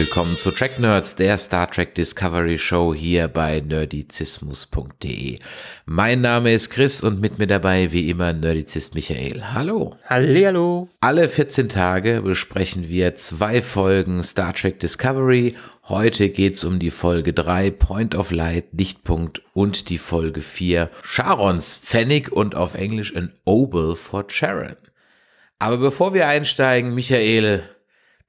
willkommen zu Track Nerds, der Star Trek Discovery Show hier bei nerdizismus.de. Mein Name ist Chris und mit mir dabei wie immer Nerdizist Michael. Hallo. Hallo. Alle 14 Tage besprechen wir zwei Folgen Star Trek Discovery. Heute geht es um die Folge 3, Point of Light, Lichtpunkt und die Folge 4, Sharons Pfennig und auf Englisch ein Obel for Sharon. Aber bevor wir einsteigen, Michael,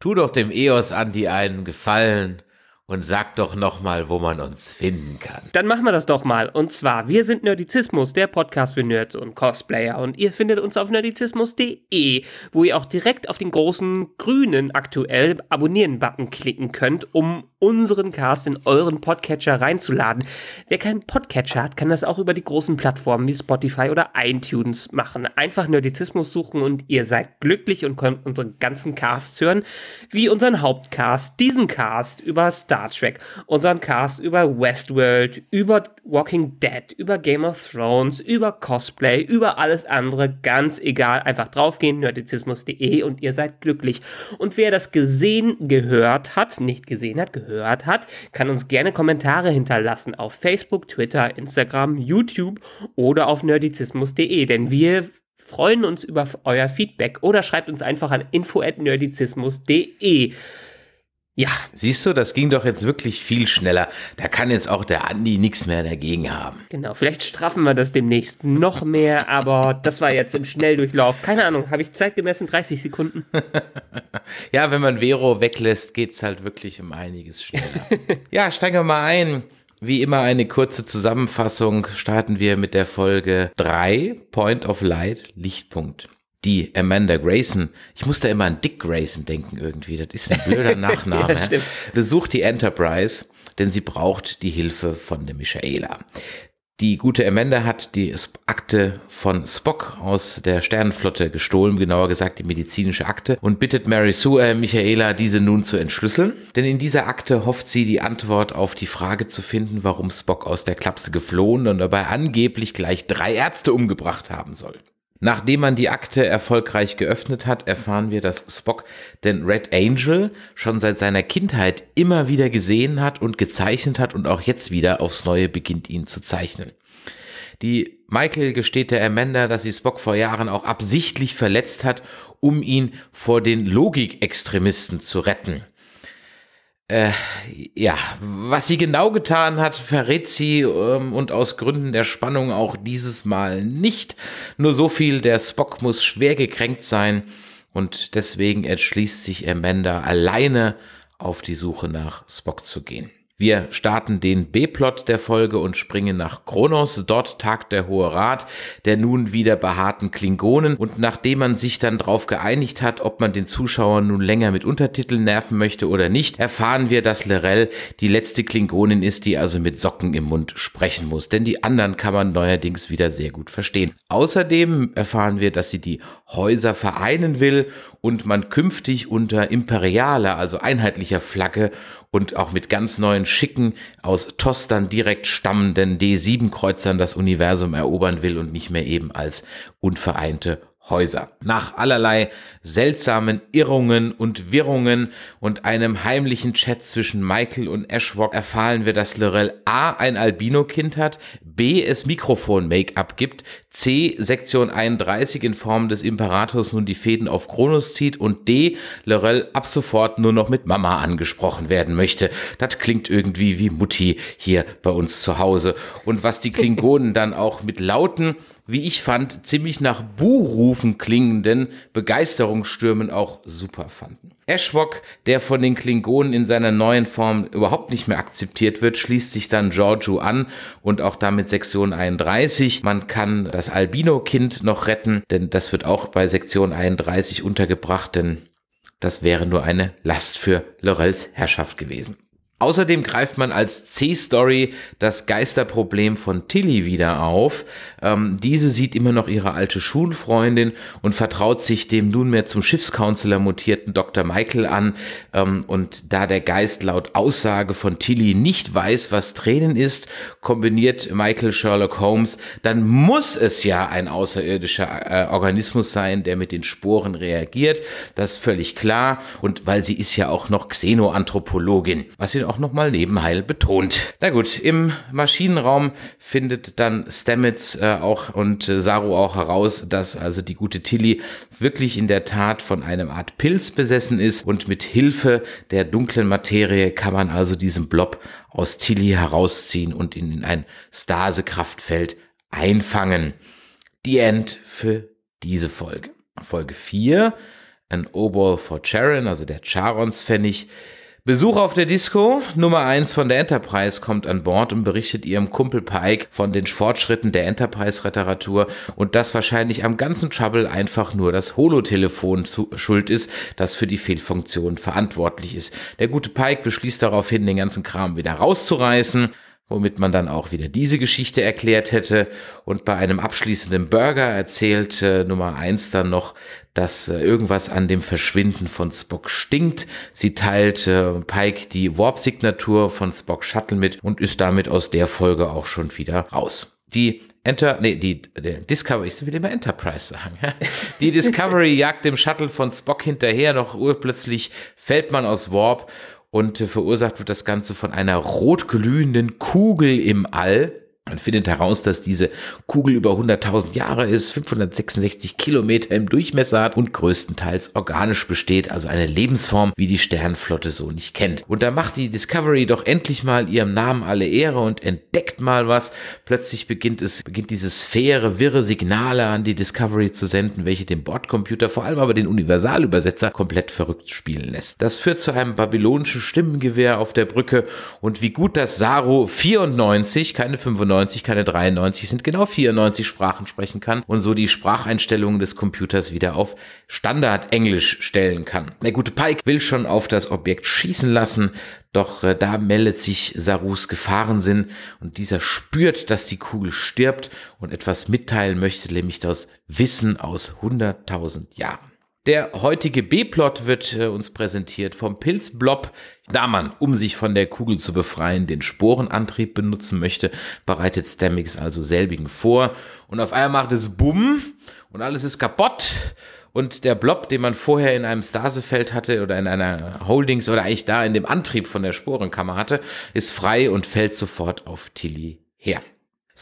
Tu doch dem EOS an die einen Gefallen und sag doch nochmal, wo man uns finden kann. Dann machen wir das doch mal. Und zwar, wir sind Nerdizismus, der Podcast für Nerds und Cosplayer. Und ihr findet uns auf nerdizismus.de, wo ihr auch direkt auf den großen grünen aktuell Abonnieren-Button klicken könnt, um unseren Cast in euren Podcatcher reinzuladen. Wer keinen Podcatcher hat, kann das auch über die großen Plattformen wie Spotify oder iTunes machen. Einfach Nerdizismus suchen und ihr seid glücklich und könnt unsere ganzen Casts hören, wie unseren Hauptcast, diesen Cast über Star Trek, unseren Cast über Westworld, über Walking Dead, über Game of Thrones, über Cosplay, über alles andere, ganz egal. Einfach draufgehen, nerdizismus.de und ihr seid glücklich. Und wer das gesehen gehört hat, nicht gesehen hat, gehört gehört hat, kann uns gerne Kommentare hinterlassen auf Facebook, Twitter, Instagram, YouTube oder auf nerdizismus.de, denn wir freuen uns über euer Feedback oder schreibt uns einfach an info@nerdizismus.de. Ja. Siehst du, das ging doch jetzt wirklich viel schneller. Da kann jetzt auch der Andi nichts mehr dagegen haben. Genau, vielleicht straffen wir das demnächst noch mehr, aber das war jetzt im Schnelldurchlauf. Keine Ahnung, habe ich Zeit gemessen? 30 Sekunden. ja, wenn man Vero weglässt, geht es halt wirklich um einiges schneller. ja, steigen wir mal ein. Wie immer eine kurze Zusammenfassung. Starten wir mit der Folge 3, Point of Light, Lichtpunkt die Amanda Grayson, ich muss da immer an Dick Grayson denken irgendwie, das ist ein blöder Nachname, ja, besucht die Enterprise, denn sie braucht die Hilfe von der Michaela. Die gute Amanda hat die Akte von Spock aus der Sternenflotte gestohlen, genauer gesagt die medizinische Akte, und bittet Mary Sue äh, Michaela, diese nun zu entschlüsseln. Denn in dieser Akte hofft sie, die Antwort auf die Frage zu finden, warum Spock aus der Klapse geflohen und dabei angeblich gleich drei Ärzte umgebracht haben soll. Nachdem man die Akte erfolgreich geöffnet hat, erfahren wir, dass Spock den Red Angel schon seit seiner Kindheit immer wieder gesehen hat und gezeichnet hat und auch jetzt wieder aufs Neue beginnt, ihn zu zeichnen. Die Michael gesteht der Amanda, dass sie Spock vor Jahren auch absichtlich verletzt hat, um ihn vor den Logikextremisten zu retten. Äh, ja, was sie genau getan hat, verrät sie ähm, und aus Gründen der Spannung auch dieses Mal nicht. Nur so viel, der Spock muss schwer gekränkt sein und deswegen entschließt sich Amanda alleine auf die Suche nach Spock zu gehen. Wir starten den B-Plot der Folge und springen nach Kronos. Dort tagt der Hohe Rat der nun wieder behaarten Klingonen und nachdem man sich dann darauf geeinigt hat, ob man den Zuschauer nun länger mit Untertiteln nerven möchte oder nicht, erfahren wir, dass Lorel die letzte Klingonin ist, die also mit Socken im Mund sprechen muss, denn die anderen kann man neuerdings wieder sehr gut verstehen. Außerdem erfahren wir, dass sie die Häuser vereinen will und man künftig unter imperialer, also einheitlicher Flagge und auch mit ganz neuen schicken, aus Tostern direkt stammenden D7-Kreuzern das Universum erobern will und nicht mehr eben als unvereinte Häuser. Nach allerlei seltsamen Irrungen und Wirrungen und einem heimlichen Chat zwischen Michael und Ashwok erfahren wir, dass Lorel A. ein Albino-Kind hat, B. es Mikrofon-Make-up gibt, C. Sektion 31 in Form des Imperators nun die Fäden auf Kronos zieht und D. Lorel ab sofort nur noch mit Mama angesprochen werden möchte. Das klingt irgendwie wie Mutti hier bei uns zu Hause. Und was die Klingonen dann auch mit lauten wie ich fand, ziemlich nach Buhrufen klingenden Begeisterungsstürmen auch super fanden. Ashwok, der von den Klingonen in seiner neuen Form überhaupt nicht mehr akzeptiert wird, schließt sich dann Giorgio an und auch damit Sektion 31. Man kann das Albino-Kind noch retten, denn das wird auch bei Sektion 31 untergebracht, denn das wäre nur eine Last für Lorels Herrschaft gewesen. Außerdem greift man als C-Story das Geisterproblem von Tilly wieder auf. Ähm, diese sieht immer noch ihre alte Schulfreundin und vertraut sich dem nunmehr zum Schiffskounselor mutierten Dr. Michael an. Ähm, und da der Geist laut Aussage von Tilly nicht weiß, was Tränen ist, kombiniert Michael Sherlock Holmes, dann muss es ja ein außerirdischer äh, Organismus sein, der mit den Sporen reagiert. Das ist völlig klar. Und weil sie ist ja auch noch Xenoanthropologin, was ihn auch nochmal Nebenheil betont. Na gut, im Maschinenraum findet dann Stamets äh, auch und äh, Saru auch heraus, dass also die gute Tilly wirklich in der Tat von einem Art Pilz besessen ist und mit Hilfe der dunklen Materie kann man also diesen Blob aus Tilly herausziehen und ihn in ein Stasekraftfeld einfangen. Die End für diese Folge. Folge 4, An Obol for Charon, also der Charons Pfennig. Besuch auf der Disco. Nummer 1 von der Enterprise kommt an Bord und berichtet ihrem Kumpel Pike von den Fortschritten der Enterprise-Reparatur und dass wahrscheinlich am ganzen Trouble einfach nur das Holotelefon schuld ist, das für die Fehlfunktion verantwortlich ist. Der gute Pike beschließt daraufhin, den ganzen Kram wieder rauszureißen womit man dann auch wieder diese Geschichte erklärt hätte und bei einem abschließenden Burger erzählt äh, Nummer eins dann noch, dass äh, irgendwas an dem Verschwinden von Spock stinkt. Sie teilt äh, Pike die Warp-Signatur von Spock Shuttle mit und ist damit aus der Folge auch schon wieder raus. Die Enter, nee, die, die Discovery, ich will immer Enterprise sagen. Die Discovery jagt dem Shuttle von Spock hinterher, noch urplötzlich fällt man aus Warp und verursacht wird das Ganze von einer rotglühenden Kugel im All, man findet heraus, dass diese Kugel über 100.000 Jahre ist, 566 Kilometer im Durchmesser hat und größtenteils organisch besteht, also eine Lebensform, wie die Sternflotte so nicht kennt. Und da macht die Discovery doch endlich mal ihrem Namen alle Ehre und entdeckt mal was. Plötzlich beginnt es, beginnt diese Sphäre, wirre Signale an die Discovery zu senden, welche den Bordcomputer, vor allem aber den Universalübersetzer, komplett verrückt spielen lässt. Das führt zu einem babylonischen Stimmengewehr auf der Brücke und wie gut das Saru 94, keine 95, 95, keine 93 sind, genau 94 Sprachen sprechen kann und so die Spracheinstellungen des Computers wieder auf Standard-Englisch stellen kann. Der gute Pike will schon auf das Objekt schießen lassen, doch äh, da meldet sich Sarus Gefahrensinn und dieser spürt, dass die Kugel stirbt und etwas mitteilen möchte, nämlich das Wissen aus 100.000 Jahren. Der heutige B-Plot wird äh, uns präsentiert vom Pilzblob. Da man, um sich von der Kugel zu befreien, den Sporenantrieb benutzen möchte, bereitet Stamix also selbigen vor. Und auf einmal macht es Bumm und alles ist kaputt. Und der Blob, den man vorher in einem Stasefeld hatte oder in einer Holdings oder eigentlich da in dem Antrieb von der Sporenkammer hatte, ist frei und fällt sofort auf Tilly her.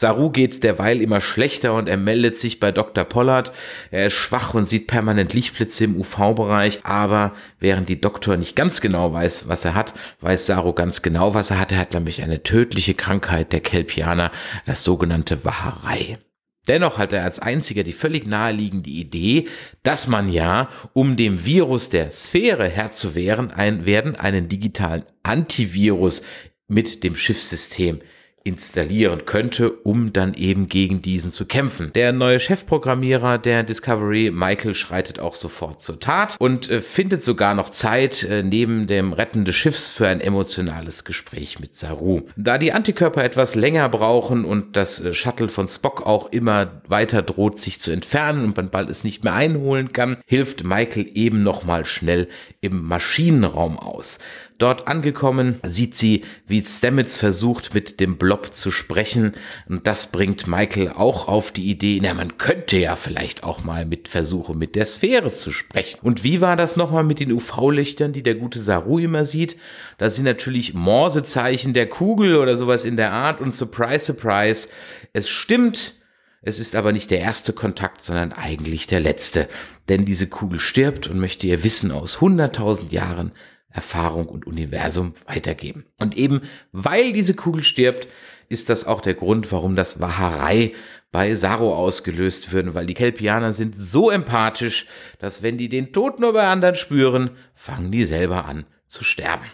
Saru geht derweil immer schlechter und er meldet sich bei Dr. Pollard. Er ist schwach und sieht permanent Lichtblitze im UV-Bereich, aber während die Doktor nicht ganz genau weiß, was er hat, weiß Saru ganz genau, was er hat. Er hat nämlich eine tödliche Krankheit der Kelpianer, das sogenannte Waharei. Dennoch hat er als einziger die völlig naheliegende Idee, dass man ja, um dem Virus der Sphäre Herr zu werden, einen digitalen Antivirus mit dem Schiffssystem installieren könnte, um dann eben gegen diesen zu kämpfen. Der neue Chefprogrammierer der Discovery, Michael, schreitet auch sofort zur Tat und äh, findet sogar noch Zeit äh, neben dem Retten des Schiffs für ein emotionales Gespräch mit Saru. Da die Antikörper etwas länger brauchen und das äh, Shuttle von Spock auch immer weiter droht sich zu entfernen und man bald es nicht mehr einholen kann, hilft Michael eben nochmal schnell im Maschinenraum aus. Dort angekommen sieht sie, wie Stamets versucht, mit dem Blob zu sprechen. Und das bringt Michael auch auf die Idee, na, man könnte ja vielleicht auch mal mit versuchen, mit der Sphäre zu sprechen. Und wie war das nochmal mit den UV-Lichtern, die der gute Saru immer sieht? Da sind natürlich Morsezeichen der Kugel oder sowas in der Art. Und surprise, surprise, es stimmt. Es ist aber nicht der erste Kontakt, sondern eigentlich der letzte. Denn diese Kugel stirbt und möchte ihr Wissen aus 100.000 Jahren Erfahrung und Universum weitergeben. Und eben weil diese Kugel stirbt, ist das auch der Grund, warum das Waharei bei Saro ausgelöst wird, weil die Kelpianer sind so empathisch, dass wenn die den Tod nur bei anderen spüren, fangen die selber an zu sterben.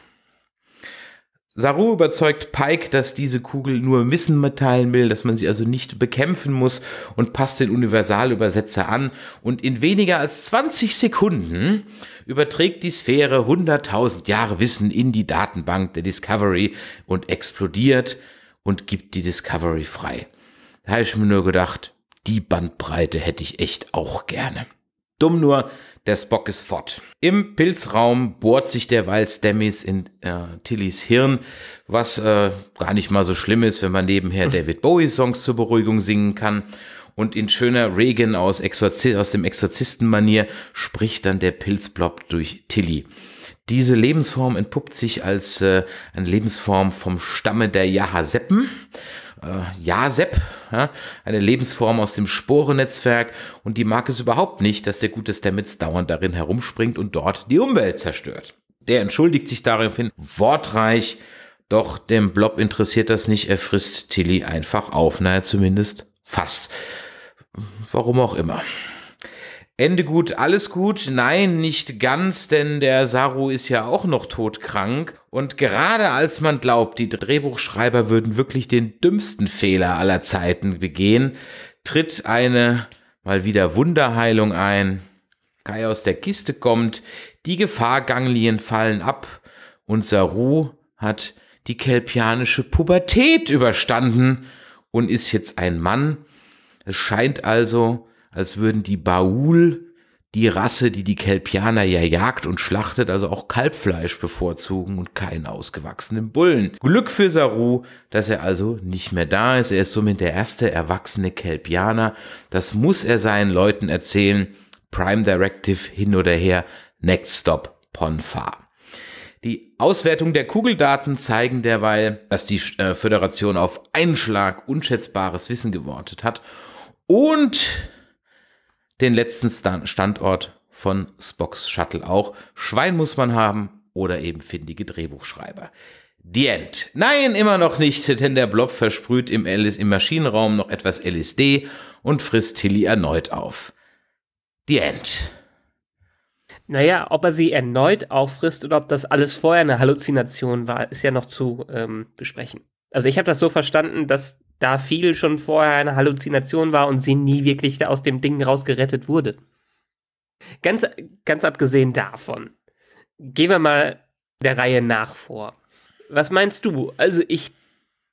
Saru überzeugt Pike, dass diese Kugel nur Wissen mitteilen will, dass man sie also nicht bekämpfen muss und passt den Universalübersetzer an. Und in weniger als 20 Sekunden überträgt die Sphäre 100.000 Jahre Wissen in die Datenbank der Discovery und explodiert und gibt die Discovery frei. Da habe ich mir nur gedacht, die Bandbreite hätte ich echt auch gerne. Dumm nur, der Spock ist fort. Im Pilzraum bohrt sich derweil Stammis in äh, Tillys Hirn, was äh, gar nicht mal so schlimm ist, wenn man nebenher David Bowie Songs zur Beruhigung singen kann. Und in schöner Reagan aus, Exorzi aus dem Exorzistenmanier spricht dann der Pilzblob durch Tilly. Diese Lebensform entpuppt sich als äh, eine Lebensform vom Stamme der Jahaseppen. Äh, JASEP, ja, eine Lebensform aus dem Sporennetzwerk und die mag es überhaupt nicht, dass der gute Stamets dauernd darin herumspringt und dort die Umwelt zerstört. Der entschuldigt sich daraufhin wortreich, doch dem Blob interessiert das nicht, er frisst Tilly einfach auf, naja zumindest fast. Warum auch immer. Ende gut, alles gut. Nein, nicht ganz, denn der Saru ist ja auch noch todkrank. Und gerade als man glaubt, die Drehbuchschreiber würden wirklich den dümmsten Fehler aller Zeiten begehen, tritt eine mal wieder Wunderheilung ein. Kai aus der Kiste kommt, die Gefahrganglien fallen ab und Saru hat die kelpianische Pubertät überstanden und ist jetzt ein Mann. Es scheint also als würden die Baul die Rasse, die die Kelpianer ja jagt und schlachtet, also auch Kalbfleisch bevorzugen und keinen ausgewachsenen Bullen. Glück für Saru, dass er also nicht mehr da ist. Er ist somit der erste erwachsene Kelpianer. Das muss er seinen Leuten erzählen. Prime Directive hin oder her. Next Stop Ponfar. Die Auswertung der Kugeldaten zeigen derweil, dass die äh, Föderation auf einen Schlag unschätzbares Wissen gewortet hat und den letzten Standort von Spocks Shuttle auch. Schwein muss man haben oder eben findige Drehbuchschreiber. The End. Nein, immer noch nicht, denn der Blob versprüht im, LS im Maschinenraum noch etwas LSD und frisst Tilly erneut auf. The End. Naja, ob er sie erneut auffrisst oder ob das alles vorher eine Halluzination war, ist ja noch zu ähm, besprechen. Also ich habe das so verstanden, dass da viel schon vorher eine Halluzination war und sie nie wirklich aus dem Ding rausgerettet wurde. Ganz, ganz abgesehen davon, gehen wir mal der Reihe nach vor. Was meinst du? Also ich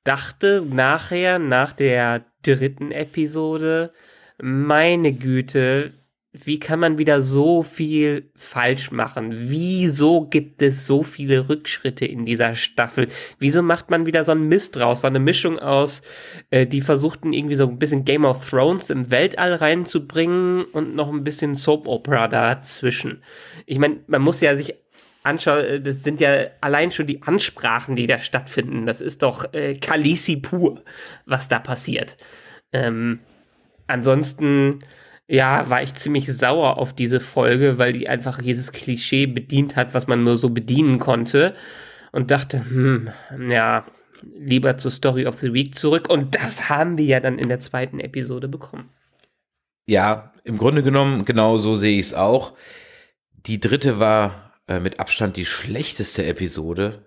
dachte nachher, nach der dritten Episode, meine Güte, wie kann man wieder so viel falsch machen? Wieso gibt es so viele Rückschritte in dieser Staffel? Wieso macht man wieder so einen Mist draus, so eine Mischung aus, äh, die versuchten irgendwie so ein bisschen Game of Thrones im Weltall reinzubringen und noch ein bisschen Soap Opera dazwischen? Ich meine, man muss ja sich anschauen, äh, das sind ja allein schon die Ansprachen, die da stattfinden. Das ist doch äh, Kalisi pur, was da passiert. Ähm, ansonsten ja, war ich ziemlich sauer auf diese Folge, weil die einfach jedes Klischee bedient hat, was man nur so bedienen konnte. Und dachte, hm, ja, lieber zur Story of the Week zurück. Und das haben wir ja dann in der zweiten Episode bekommen. Ja, im Grunde genommen, genau so sehe ich es auch. Die dritte war äh, mit Abstand die schlechteste Episode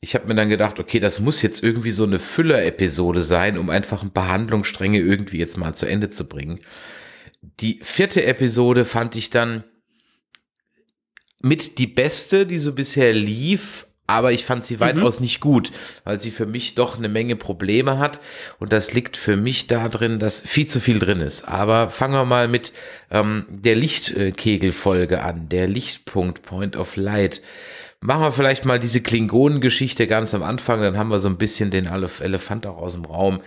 ich habe mir dann gedacht, okay, das muss jetzt irgendwie so eine Füller-Episode sein, um einfach ein paar Handlungsstränge irgendwie jetzt mal zu Ende zu bringen. Die vierte Episode fand ich dann mit die beste, die so bisher lief, aber ich fand sie mhm. weitaus mhm. nicht gut, weil sie für mich doch eine Menge Probleme hat. Und das liegt für mich darin, dass viel zu viel drin ist. Aber fangen wir mal mit ähm, der Lichtkegelfolge an, der Lichtpunkt, Point of Light machen wir vielleicht mal diese Klingonengeschichte ganz am Anfang, dann haben wir so ein bisschen den Elefant auch aus dem Raum.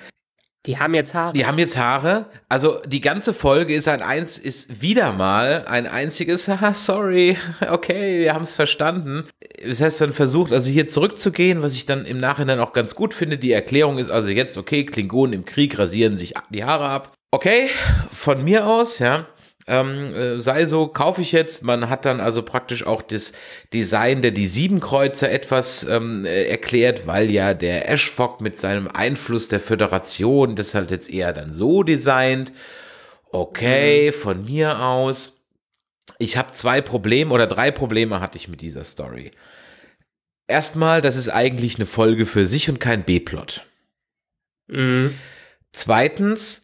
Die haben jetzt Haare. Die haben jetzt Haare. Also die ganze Folge ist ein eins ist wieder mal ein einziges Haha, sorry, okay, wir haben es verstanden. Das heißt, man versucht also hier zurückzugehen, was ich dann im Nachhinein auch ganz gut finde. Die Erklärung ist also jetzt okay, Klingonen im Krieg rasieren sich die Haare ab. Okay, von mir aus, ja. Ähm, äh, sei so, kaufe ich jetzt. Man hat dann also praktisch auch das Design der D7-Kreuzer etwas ähm, äh, erklärt, weil ja der Ashfog mit seinem Einfluss der Föderation das halt jetzt eher dann so designt. Okay, mhm. von mir aus. Ich habe zwei Probleme oder drei Probleme hatte ich mit dieser Story. Erstmal, das ist eigentlich eine Folge für sich und kein B-Plot. Mhm. Zweitens,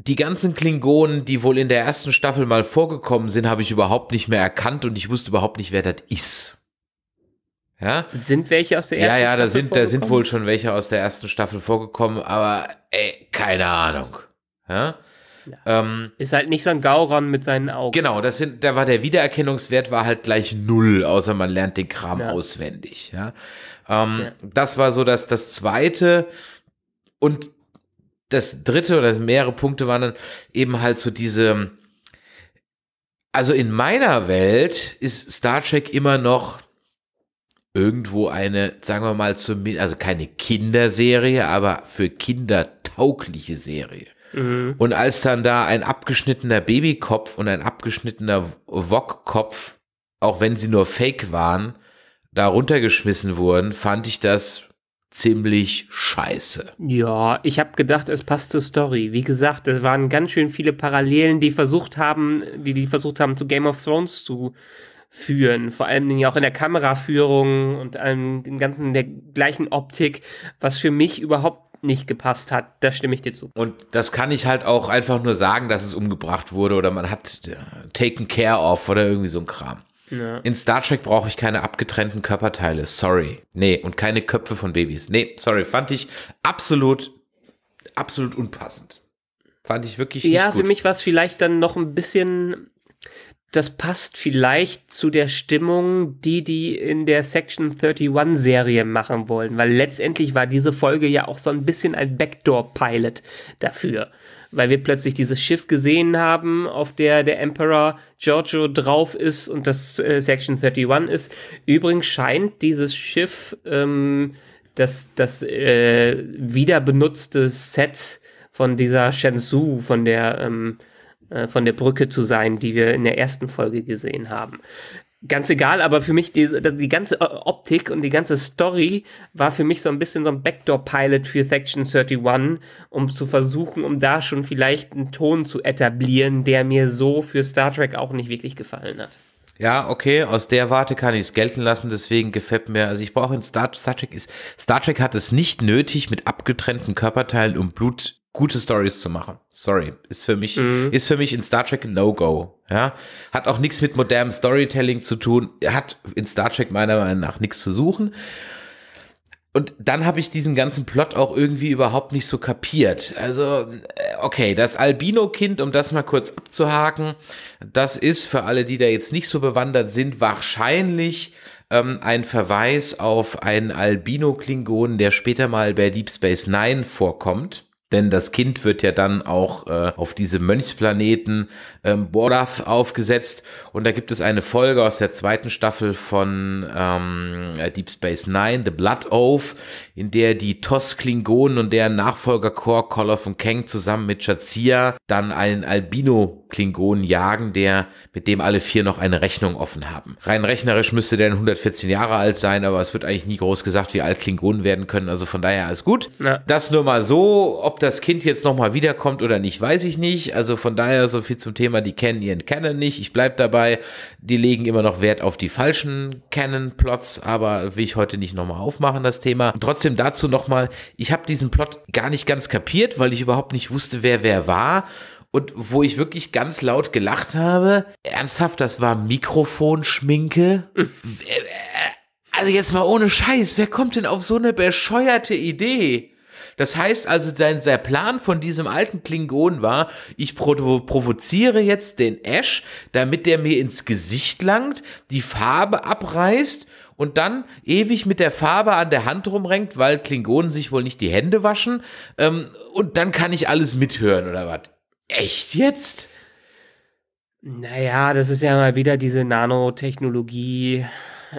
die ganzen Klingonen, die wohl in der ersten Staffel mal vorgekommen sind, habe ich überhaupt nicht mehr erkannt und ich wusste überhaupt nicht, wer das ist. Ja? Sind welche aus der ersten Staffel? Ja, ja, da sind, da sind wohl schon welche aus der ersten Staffel vorgekommen, aber ey, keine Ahnung. Ja? ja. Ähm, ist halt nicht so ein Gauron mit seinen Augen. Genau, das sind, da war der Wiedererkennungswert war halt gleich null, außer man lernt den Kram ja. auswendig. Ja? Ähm, ja. Das war so dass das Zweite. Und das dritte oder mehrere Punkte waren dann eben halt so diese, also in meiner Welt ist Star Trek immer noch irgendwo eine, sagen wir mal, also keine Kinderserie, aber für Kinder taugliche Serie. Mhm. Und als dann da ein abgeschnittener Babykopf und ein abgeschnittener Wokkopf, auch wenn sie nur Fake waren, da runtergeschmissen wurden, fand ich das ziemlich scheiße. Ja, ich habe gedacht, es passt zur Story. Wie gesagt, es waren ganz schön viele Parallelen, die versucht haben, die die versucht haben, zu Game of Thrones zu führen. Vor allem ja auch in der Kameraführung und allem den ganzen der gleichen Optik, was für mich überhaupt nicht gepasst hat. Da stimme ich dir zu. Und das kann ich halt auch einfach nur sagen, dass es umgebracht wurde oder man hat äh, taken care of oder irgendwie so ein Kram. Ja. In Star Trek brauche ich keine abgetrennten Körperteile, sorry. Nee, und keine Köpfe von Babys. Nee, sorry, fand ich absolut, absolut unpassend. Fand ich wirklich ja, nicht gut. Ja, für mich war es vielleicht dann noch ein bisschen, das passt vielleicht zu der Stimmung, die die in der Section 31 Serie machen wollen, weil letztendlich war diese Folge ja auch so ein bisschen ein Backdoor-Pilot dafür weil wir plötzlich dieses Schiff gesehen haben, auf der der Emperor Giorgio drauf ist und das äh, Section 31 ist. Übrigens scheint dieses Schiff ähm, das, das äh, wieder benutzte Set von dieser Shenzhou, von der ähm, äh, von der Brücke zu sein, die wir in der ersten Folge gesehen haben. Ganz egal, aber für mich die, die ganze äh, Optik und die ganze Story war für mich so ein bisschen so ein Backdoor-Pilot für Section 31, um zu versuchen, um da schon vielleicht einen Ton zu etablieren, der mir so für Star Trek auch nicht wirklich gefallen hat. Ja, okay, aus der Warte kann ich es gelten lassen, deswegen gefällt mir, also ich brauche in Star, Star Trek ist, Star Trek hat es nicht nötig, mit abgetrennten Körperteilen und Blut gute Stories zu machen. Sorry, ist für mich mhm. ist für mich in Star Trek No-Go. Ja, hat auch nichts mit modernem Storytelling zu tun, hat in Star Trek meiner Meinung nach nichts zu suchen. Und dann habe ich diesen ganzen Plot auch irgendwie überhaupt nicht so kapiert. Also, äh, okay, das Albino-Kind, um das mal kurz abzuhaken, das ist für alle, die da jetzt nicht so bewandert sind, wahrscheinlich ähm, ein Verweis auf einen Albino-Klingonen, der später mal bei Deep Space Nine vorkommt. Denn das Kind wird ja dann auch äh, auf diesem Mönchsplaneten ähm, Borath aufgesetzt. Und da gibt es eine Folge aus der zweiten Staffel von ähm, Deep Space Nine, The Blood Oath, in der die TOS-Klingonen und deren Nachfolger Kor Koloff und Kang zusammen mit Shazia dann einen Albino Klingonen jagen, der, mit dem alle vier noch eine Rechnung offen haben. Rein rechnerisch müsste der 114 Jahre alt sein, aber es wird eigentlich nie groß gesagt, wie alt Klingonen werden können. Also von daher alles gut. Ja. Das nur mal so, ob das Kind jetzt nochmal wiederkommt oder nicht, weiß ich nicht. Also von daher so viel zum Thema, die kennen ihren Canon nicht. Ich bleib dabei. Die legen immer noch Wert auf die falschen Canon-Plots, aber will ich heute nicht nochmal aufmachen, das Thema. Trotzdem dazu nochmal, ich habe diesen Plot gar nicht ganz kapiert, weil ich überhaupt nicht wusste, wer wer war und wo ich wirklich ganz laut gelacht habe. Ernsthaft, das war Mikrofonschminke. Also jetzt mal ohne Scheiß, wer kommt denn auf so eine bescheuerte Idee? Das heißt also, sein Plan von diesem alten Klingon war, ich provo provoziere jetzt den Ash, damit der mir ins Gesicht langt, die Farbe abreißt und dann ewig mit der Farbe an der Hand rumrenkt, weil Klingonen sich wohl nicht die Hände waschen. Ähm, und dann kann ich alles mithören oder was? Echt jetzt? Naja, das ist ja mal wieder diese Nanotechnologie.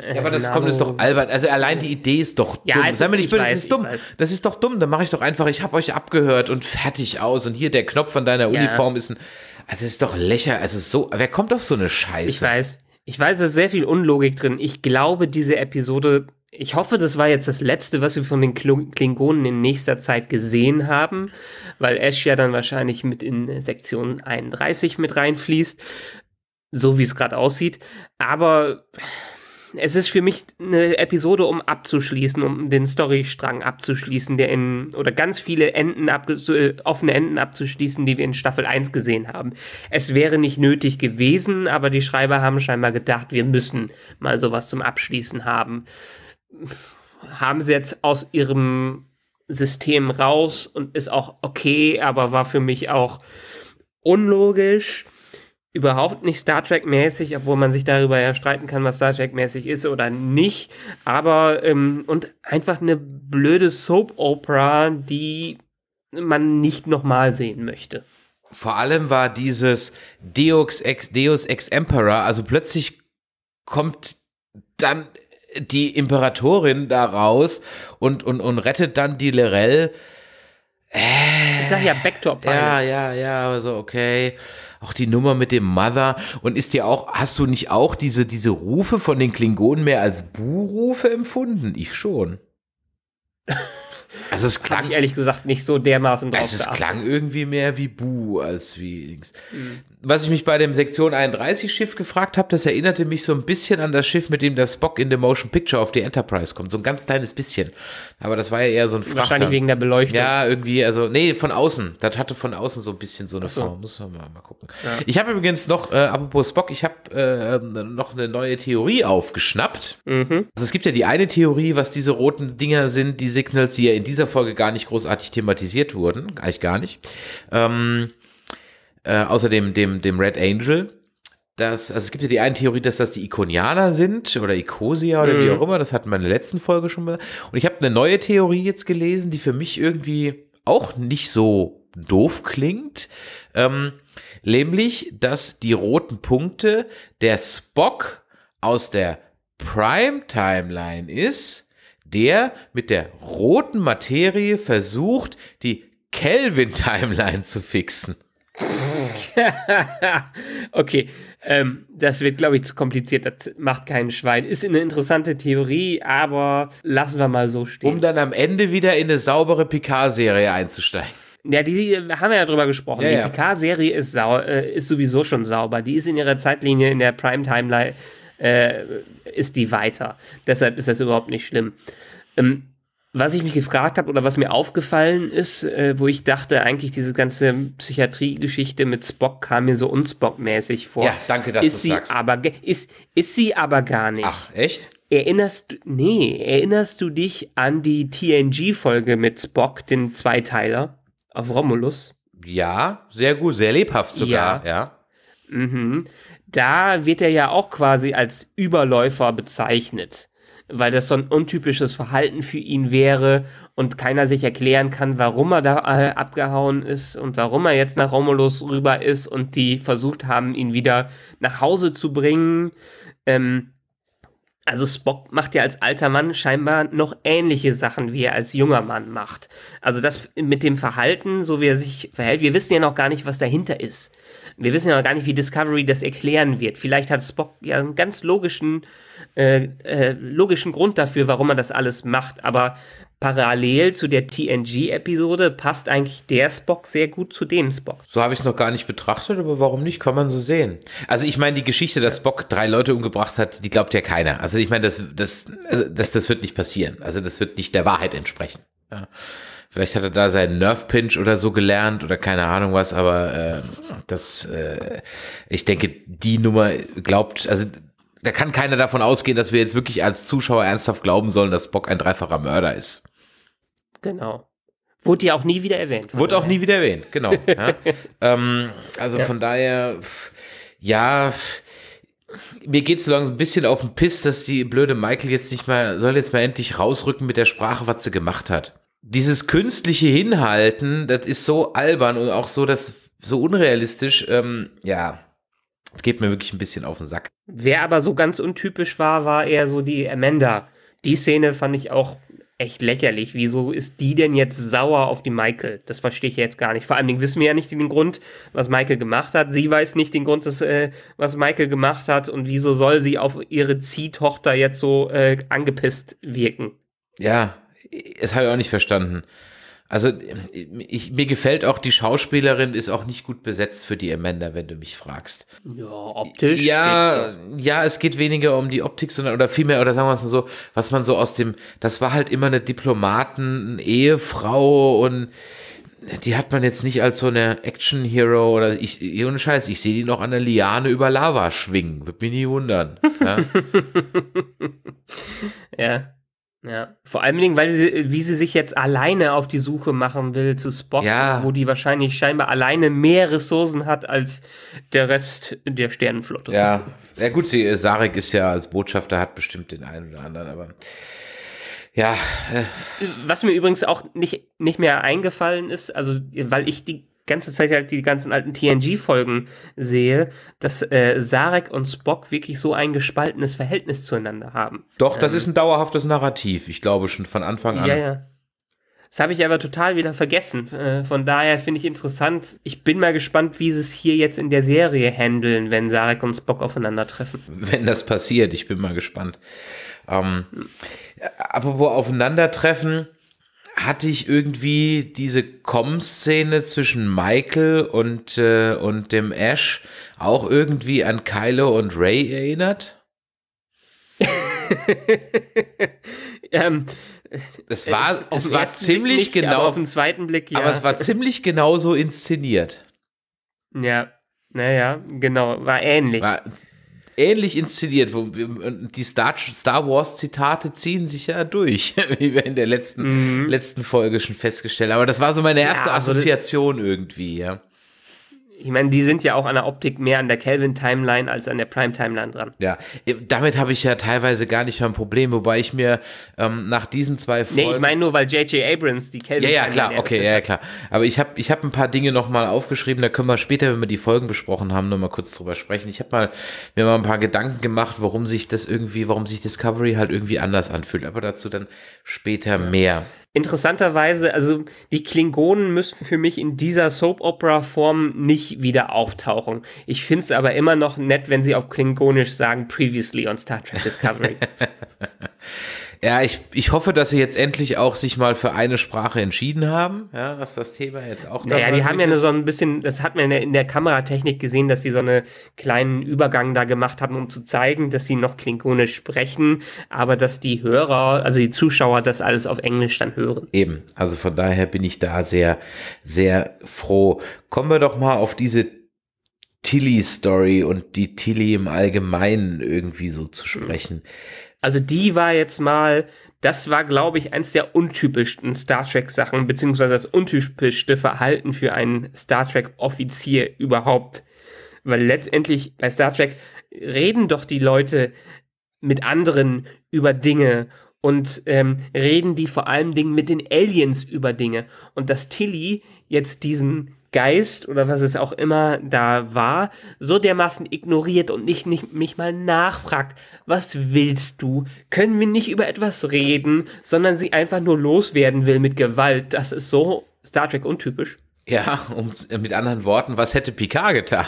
Äh, ja, aber das Nano. kommt ist doch albern. Also allein die Idee ist doch ja, dumm. Sei mir nicht böse, das ist dumm. Weiß. Das ist doch dumm. Dann mache ich doch einfach, ich habe euch abgehört und fertig aus. Und hier der Knopf von deiner ja. Uniform ist ein. Also das ist doch lächer. Also so, wer kommt auf so eine Scheiße? Ich weiß. Ich weiß, da ist sehr viel Unlogik drin. Ich glaube, diese Episode ich hoffe, das war jetzt das Letzte, was wir von den Klingonen in nächster Zeit gesehen haben, weil Ash ja dann wahrscheinlich mit in Sektion 31 mit reinfließt, so wie es gerade aussieht. Aber es ist für mich eine Episode, um abzuschließen, um den Storystrang abzuschließen, der in, oder ganz viele Enden äh, offene Enden abzuschließen, die wir in Staffel 1 gesehen haben. Es wäre nicht nötig gewesen, aber die Schreiber haben scheinbar gedacht, wir müssen mal sowas zum Abschließen haben haben sie jetzt aus ihrem System raus und ist auch okay, aber war für mich auch unlogisch. Überhaupt nicht Star Trek-mäßig, obwohl man sich darüber ja streiten kann, was Star Trek-mäßig ist oder nicht. Aber, ähm, und einfach eine blöde Soap-Opera, die man nicht nochmal sehen möchte. Vor allem war dieses Deus ex, Deus ex Emperor, also plötzlich kommt dann die Imperatorin da raus und, und, und rettet dann die Lorel. Äh, ich sag ja Backdoor Pilot. Ja, ja, ja, so, okay. Auch die Nummer mit dem Mother. Und ist dir auch, hast du nicht auch diese, diese Rufe von den Klingonen mehr als Bu-Rufe empfunden? Ich schon. Also es klang ich ehrlich gesagt nicht so dermaßen drauf. Also es klang irgendwie mehr wie Bu als wie links. Mhm. Was ich mich bei dem Sektion 31 Schiff gefragt habe, das erinnerte mich so ein bisschen an das Schiff, mit dem der Spock in the Motion Picture auf die Enterprise kommt, so ein ganz kleines bisschen. Aber das war ja eher so ein Frachter. Wahrscheinlich wegen der Beleuchtung. Ja, irgendwie also nee, von außen. Das hatte von außen so ein bisschen so eine so. Form. Muss man mal, mal gucken. Ja. Ich habe übrigens noch äh, apropos Spock, ich habe äh, noch eine neue Theorie aufgeschnappt. Mhm. Also es gibt ja die eine Theorie, was diese roten Dinger sind, die Signals, die er in dieser Folge gar nicht großartig thematisiert wurden, eigentlich gar nicht. Ähm, äh, außer dem, dem, Red Angel. Das, also es gibt ja die eine Theorie, dass das die Ikonianer sind oder Ikosia oder mhm. wie auch immer. Das hatten wir in der letzten Folge schon mal. Und ich habe eine neue Theorie jetzt gelesen, die für mich irgendwie auch nicht so doof klingt. Ähm, nämlich, dass die roten Punkte der Spock aus der Prime Timeline ist der mit der roten Materie versucht, die Kelvin-Timeline zu fixen. okay, ähm, das wird, glaube ich, zu kompliziert. Das macht keinen Schwein. Ist eine interessante Theorie, aber lassen wir mal so stehen. Um dann am Ende wieder in eine saubere Picard-Serie einzusteigen. Ja, die haben wir ja drüber gesprochen. Ja, die ja. Picard-Serie ist, äh, ist, sowieso schon sauber. Die ist in ihrer Zeitlinie in der Prime-Timeline äh, ist die weiter. Deshalb ist das überhaupt nicht schlimm. Ähm, was ich mich gefragt habe oder was mir aufgefallen ist, äh, wo ich dachte, eigentlich diese ganze Psychiatrie-Geschichte mit Spock kam mir so unspockmäßig vor. Ja, danke, dass du sie sagst. Aber, ist, ist sie aber gar nicht. Ach, echt? Erinnerst du, nee, erinnerst du dich an die TNG-Folge mit Spock, den Zweiteiler auf Romulus? Ja, sehr gut, sehr lebhaft sogar, ja. ja. Mhm da wird er ja auch quasi als Überläufer bezeichnet, weil das so ein untypisches Verhalten für ihn wäre und keiner sich erklären kann, warum er da äh, abgehauen ist und warum er jetzt nach Romulus rüber ist und die versucht haben, ihn wieder nach Hause zu bringen. Ähm, also Spock macht ja als alter Mann scheinbar noch ähnliche Sachen, wie er als junger Mann macht. Also das mit dem Verhalten, so wie er sich verhält, wir wissen ja noch gar nicht, was dahinter ist. Wir wissen ja noch gar nicht, wie Discovery das erklären wird. Vielleicht hat Spock ja einen ganz logischen, äh, äh, logischen Grund dafür, warum er das alles macht. Aber parallel zu der TNG-Episode passt eigentlich der Spock sehr gut zu dem Spock. So habe ich es noch gar nicht betrachtet, aber warum nicht? Kann man so sehen. Also ich meine, die Geschichte, dass Spock drei Leute umgebracht hat, die glaubt ja keiner. Also ich meine, das, das, also das, das wird nicht passieren. Also das wird nicht der Wahrheit entsprechen. Ja. Vielleicht hat er da seinen nerf pinch oder so gelernt oder keine Ahnung was, aber äh, das, äh, ich denke, die Nummer glaubt, also da kann keiner davon ausgehen, dass wir jetzt wirklich als Zuschauer ernsthaft glauben sollen, dass Bock ein dreifacher Mörder ist. Genau. Wurde ja auch nie wieder erwähnt. Wurde auch nie wieder erwähnt, genau. ja. ähm, also ja. von daher, ja, mir geht es so ein bisschen auf den Piss, dass die blöde Michael jetzt nicht mal, soll jetzt mal endlich rausrücken mit der Sprache, was sie gemacht hat. Dieses künstliche Hinhalten, das ist so albern und auch so, das so unrealistisch, ähm, ja, geht mir wirklich ein bisschen auf den Sack. Wer aber so ganz untypisch war, war eher so die Amanda. Die Szene fand ich auch echt lächerlich. Wieso ist die denn jetzt sauer auf die Michael? Das verstehe ich jetzt gar nicht. Vor allen Dingen wissen wir ja nicht den Grund, was Michael gemacht hat. Sie weiß nicht den Grund, dass, äh, was Michael gemacht hat. Und wieso soll sie auf ihre Ziehtochter jetzt so äh, angepisst wirken? Ja, das habe halt ich auch nicht verstanden. Also ich, mir gefällt auch, die Schauspielerin ist auch nicht gut besetzt für die Amanda, wenn du mich fragst. Ja, optisch. Ja, ja, es geht weniger um die Optik, sondern oder vielmehr, oder sagen wir es mal so, was man so aus dem, das war halt immer eine Diplomaten, eine Ehefrau und die hat man jetzt nicht als so eine Action-Hero oder ich, ohne Scheiß, ich sehe die noch an der Liane über Lava schwingen. Würde mich nie wundern. ja. ja. Ja, vor allen Dingen, weil sie, wie sie sich jetzt alleine auf die Suche machen will zu Spock, ja. wo die wahrscheinlich scheinbar alleine mehr Ressourcen hat als der Rest der Sternenflotte. Ja, ja gut, sie, äh, Sarek ist ja als Botschafter, hat bestimmt den einen oder anderen, aber ja. Äh. Was mir übrigens auch nicht, nicht mehr eingefallen ist, also weil ich die ganze Zeit halt die ganzen alten TNG-Folgen sehe, dass äh, Sarek und Spock wirklich so ein gespaltenes Verhältnis zueinander haben. Doch, das ähm, ist ein dauerhaftes Narrativ, ich glaube schon von Anfang an. Ja, ja. Das habe ich aber total wieder vergessen. Äh, von daher finde ich interessant. Ich bin mal gespannt, wie sie es hier jetzt in der Serie handeln, wenn Sarek und Spock aufeinandertreffen. Wenn das passiert, ich bin mal gespannt. Ähm, aber wo aufeinandertreffen, hatte ich irgendwie diese Com-Szene zwischen Michael und, äh, und dem Ash auch irgendwie an Kylo und Ray erinnert? ähm, es war, es, war ziemlich nicht, genau. auf den zweiten Blick, ja. Aber es war ziemlich genau so inszeniert. Ja, naja, genau, war ähnlich. War ähnlich inszeniert. Wo äh, Die Star, Star Wars-Zitate ziehen sich ja durch, wie wir in der letzten, mhm. letzten Folge schon festgestellt haben. Aber das war so meine erste ja, also Assoziation irgendwie, ja ich meine, die sind ja auch an der Optik mehr an der Kelvin-Timeline als an der Prime-Timeline dran. Ja, damit habe ich ja teilweise gar nicht mal ein Problem, wobei ich mir ähm, nach diesen zwei Folgen... Nee, ich meine nur, weil J.J. Abrams die Kelvin-Timeline... Ja, ja, klar, okay, ja, ja, klar. Aber ich habe ich hab ein paar Dinge nochmal aufgeschrieben, da können wir später, wenn wir die Folgen besprochen haben, nochmal kurz drüber sprechen. Ich habe mal, mir mal ein paar Gedanken gemacht, warum sich das irgendwie, warum sich Discovery halt irgendwie anders anfühlt, aber dazu dann später mehr. Interessanterweise, also die Klingonen müssen für mich in dieser Soap-Opera-Form nicht wieder auftauchen. Ich finde es aber immer noch nett, wenn sie auf Klingonisch sagen, previously on Star Trek Discovery. Ja, ich, ich hoffe, dass sie jetzt endlich auch sich mal für eine Sprache entschieden haben, ja, was das Thema jetzt auch da Naja, die haben ja eine, so ein bisschen, das hat man in der, in der Kameratechnik gesehen, dass sie so einen kleinen Übergang da gemacht haben, um zu zeigen, dass sie noch Klingonisch sprechen, aber dass die Hörer, also die Zuschauer das alles auf Englisch dann hören. Eben, also von daher bin ich da sehr, sehr froh. Kommen wir doch mal auf diese Tilly-Story und die Tilly im Allgemeinen irgendwie so zu hm. sprechen. Mhm also die war jetzt mal, das war, glaube ich, eins der untypischsten Star Trek-Sachen, beziehungsweise das untypischste Verhalten für einen Star Trek-Offizier überhaupt. Weil letztendlich bei Star Trek reden doch die Leute mit anderen über Dinge und ähm, reden die vor allen Dingen mit den Aliens über Dinge. Und dass Tilly jetzt diesen Geist oder was es auch immer da war, so dermaßen ignoriert und nicht, nicht mich mal nachfragt, was willst du? Können wir nicht über etwas reden, sondern sie einfach nur loswerden will mit Gewalt. Das ist so Star Trek untypisch. Ja, um, mit anderen Worten, was hätte Picard getan?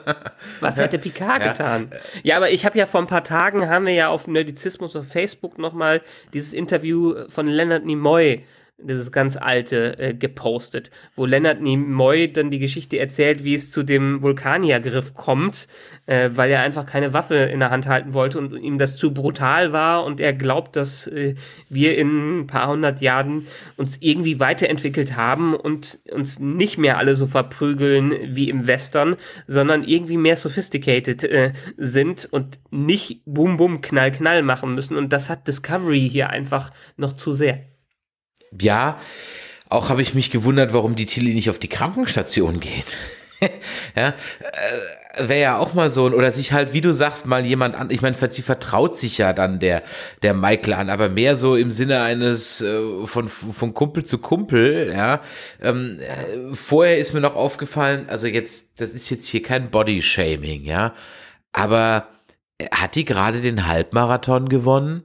was hätte Picard ja. getan? Ja, aber ich habe ja vor ein paar Tagen, haben wir ja auf Nerdizismus auf Facebook nochmal dieses Interview von Leonard Nimoy dieses ganz alte, äh, gepostet, wo Leonard Nimoy dann die Geschichte erzählt, wie es zu dem Vulkaniergriff kommt, äh, weil er einfach keine Waffe in der Hand halten wollte und ihm das zu brutal war und er glaubt, dass äh, wir in ein paar hundert Jahren uns irgendwie weiterentwickelt haben und uns nicht mehr alle so verprügeln wie im Western, sondern irgendwie mehr sophisticated äh, sind und nicht bum bum knall knall machen müssen und das hat Discovery hier einfach noch zu sehr ja, auch habe ich mich gewundert, warum die Tilly nicht auf die Krankenstation geht. ja, äh, wäre ja auch mal so, oder sich halt, wie du sagst, mal jemand an, ich meine, sie vertraut sich ja dann der, der Michael an, aber mehr so im Sinne eines äh, von, von Kumpel zu Kumpel, ja. Ähm, äh, vorher ist mir noch aufgefallen, also jetzt, das ist jetzt hier kein Body-Shaming, ja, aber äh, hat die gerade den Halbmarathon gewonnen?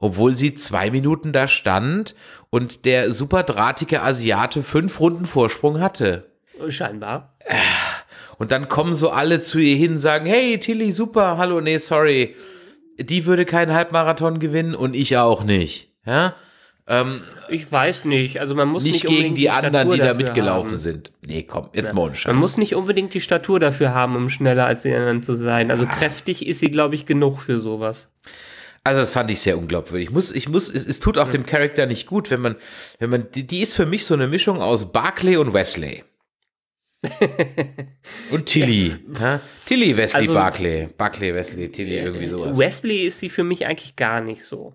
obwohl sie zwei Minuten da stand und der super drahtige Asiate fünf Runden Vorsprung hatte. Scheinbar. Und dann kommen so alle zu ihr hin, sagen, hey Tilly, super, hallo, nee, sorry. Die würde keinen Halbmarathon gewinnen und ich auch nicht. Ja? Ähm, ich weiß nicht. Also man muss nicht, nicht gegen die, die anderen, die da mitgelaufen haben. sind. Nee, komm, jetzt ja. mal Man muss nicht unbedingt die Statur dafür haben, um schneller als die anderen zu sein. Also ja. Ah. kräftig ist sie, glaube ich, genug für sowas. Also das fand ich sehr unglaubwürdig. Ich muss, ich muss, es, es tut auch dem Charakter nicht gut, wenn man, wenn man, die, die ist für mich so eine Mischung aus Barclay und Wesley. und Tilly. Ja. Tilly, Wesley, also, Barclay. Barclay, Wesley, Tilly, irgendwie äh, sowas. Wesley ist sie für mich eigentlich gar nicht so.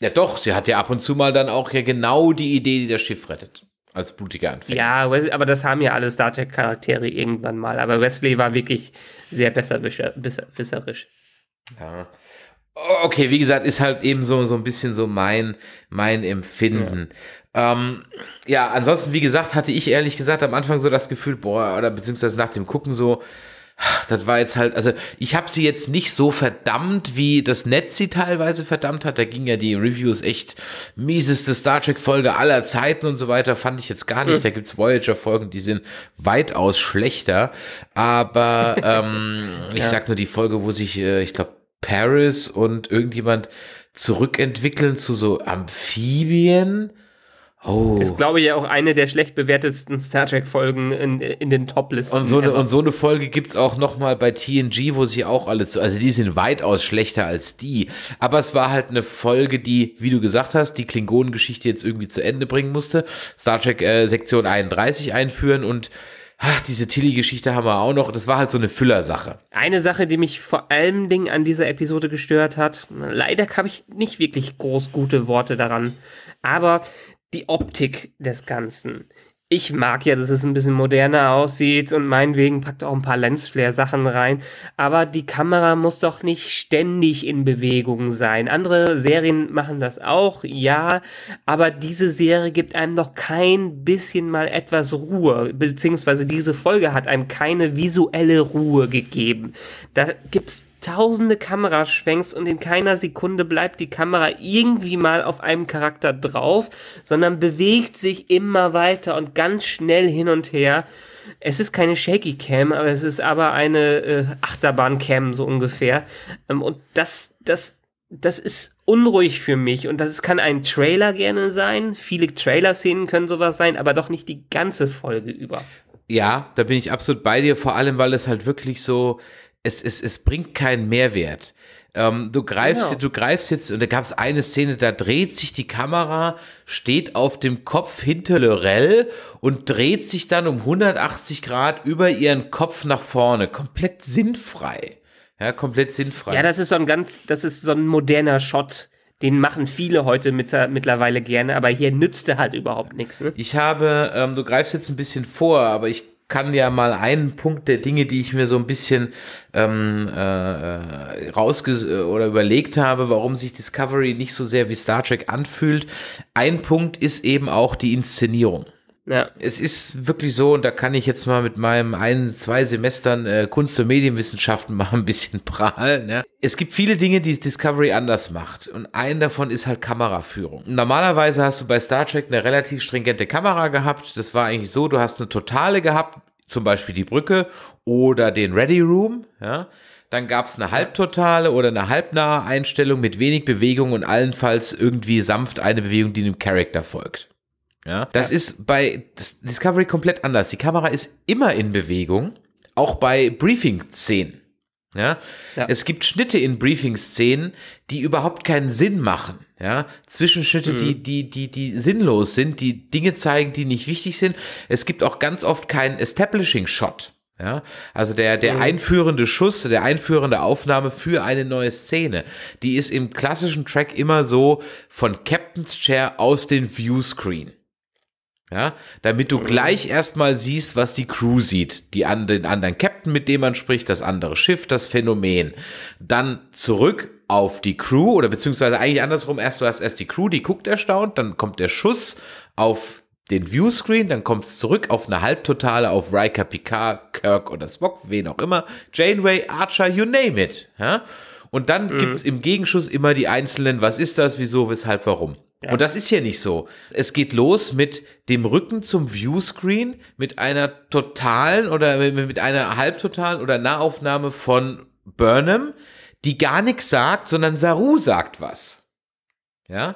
Ja, doch, sie hat ja ab und zu mal dann auch ja genau die Idee, die das Schiff rettet. Als blutiger Anfänger. Ja, Wesley, aber das haben ja alle Star Trek-Charaktere irgendwann mal. Aber Wesley war wirklich sehr besserwisserisch. Ja. Okay, wie gesagt, ist halt eben so, so ein bisschen so mein, mein Empfinden. Ja. Ähm, ja, ansonsten, wie gesagt, hatte ich ehrlich gesagt am Anfang so das Gefühl, boah, oder beziehungsweise nach dem Gucken so, das war jetzt halt, also ich habe sie jetzt nicht so verdammt, wie das Netz sie teilweise verdammt hat. Da ging ja die Reviews echt mieseste Star Trek-Folge aller Zeiten und so weiter, fand ich jetzt gar nicht. Mhm. Da gibt's Voyager-Folgen, die sind weitaus schlechter. Aber ähm, ja. ich sag nur die Folge, wo sich, äh, ich glaube, Paris und irgendjemand zurückentwickeln zu so Amphibien. Oh. Ist, glaube ich, ja auch eine der schlecht bewertetsten Star Trek-Folgen in, in den Top-Listen. Und, so eine, und so eine Folge gibt es auch nochmal bei TNG, wo sich auch alle zu. Also die sind weitaus schlechter als die. Aber es war halt eine Folge, die, wie du gesagt hast, die Klingonengeschichte jetzt irgendwie zu Ende bringen musste. Star Trek äh, Sektion 31 einführen und Ach, diese Tilly-Geschichte haben wir auch noch. Das war halt so eine Füllersache. Eine Sache, die mich vor allem Dingen an dieser Episode gestört hat, leider habe ich nicht wirklich groß gute Worte daran, aber die Optik des Ganzen ich mag ja, dass es ein bisschen moderner aussieht und meinetwegen packt auch ein paar Lensflare-Sachen rein. Aber die Kamera muss doch nicht ständig in Bewegung sein. Andere Serien machen das auch, ja. Aber diese Serie gibt einem doch kein bisschen mal etwas Ruhe. Beziehungsweise diese Folge hat einem keine visuelle Ruhe gegeben. Da gibt's tausende Kameraschwenks und in keiner Sekunde bleibt die Kamera irgendwie mal auf einem Charakter drauf, sondern bewegt sich immer weiter und ganz schnell hin und her. Es ist keine Shaky Cam, aber es ist aber eine äh, Achterbahn Cam so ungefähr. Ähm, und das, das, das ist unruhig für mich und das kann ein Trailer gerne sein. Viele Trailer-Szenen können sowas sein, aber doch nicht die ganze Folge über. Ja, da bin ich absolut bei dir, vor allem weil es halt wirklich so, es, es, es bringt keinen Mehrwert. Ähm, du greifst, genau. du greifst jetzt, und da gab es eine Szene, da dreht sich die Kamera, steht auf dem Kopf hinter Lorel und dreht sich dann um 180 Grad über ihren Kopf nach vorne. Komplett sinnfrei. Ja, komplett sinnfrei. Ja, das ist so ein ganz, das ist so ein moderner Shot. Den machen viele heute mit, mittlerweile gerne, aber hier nützt er halt überhaupt nichts. Ne? Ich habe, ähm, du greifst jetzt ein bisschen vor, aber ich kann ja mal einen Punkt der Dinge, die ich mir so ein bisschen ähm, äh, rausge äh, oder überlegt habe, warum sich Discovery nicht so sehr wie Star Trek anfühlt. Ein Punkt ist eben auch die Inszenierung. Ja. Es ist wirklich so, und da kann ich jetzt mal mit meinem ein, zwei Semestern äh, Kunst- und Medienwissenschaften mal ein bisschen prahlen. Ja. Es gibt viele Dinge, die Discovery anders macht. Und ein davon ist halt Kameraführung. Normalerweise hast du bei Star Trek eine relativ stringente Kamera gehabt. Das war eigentlich so, du hast eine totale gehabt, zum Beispiel die Brücke oder den Ready Room. Ja. Dann gab es eine halbtotale oder eine halbnahe Einstellung mit wenig Bewegung und allenfalls irgendwie sanft eine Bewegung, die dem Charakter folgt. Ja, das ja. ist bei Discovery komplett anders. Die Kamera ist immer in Bewegung, auch bei Briefing-Szenen. Ja? ja? Es gibt Schnitte in Briefing-Szenen, die überhaupt keinen Sinn machen. Ja? Zwischenschnitte, mhm. die, die, die, die sinnlos sind, die Dinge zeigen, die nicht wichtig sind. Es gibt auch ganz oft keinen Establishing-Shot. Ja, also der, der mhm. einführende Schuss, der einführende Aufnahme für eine neue Szene, die ist im klassischen Track immer so von Captain's Chair aus den Viewscreen. Ja, damit du gleich mhm. erstmal siehst, was die Crew sieht. Die an, den anderen Captain, mit dem man spricht, das andere Schiff, das Phänomen. Dann zurück auf die Crew oder beziehungsweise eigentlich andersrum, erst du hast erst die Crew, die guckt erstaunt, dann kommt der Schuss auf den Viewscreen, dann kommt es zurück auf eine Halbtotale auf Riker, Picard, Kirk oder Spock, wen auch immer, Janeway, Archer, you name it. Ja? Und dann mhm. gibt es im Gegenschuss immer die einzelnen, was ist das, wieso, weshalb, warum. Ja. Und das ist hier nicht so. Es geht los mit dem Rücken zum Viewscreen, mit einer totalen oder mit einer halbtotalen oder Nahaufnahme von Burnham, die gar nichts sagt, sondern Saru sagt was. Ja,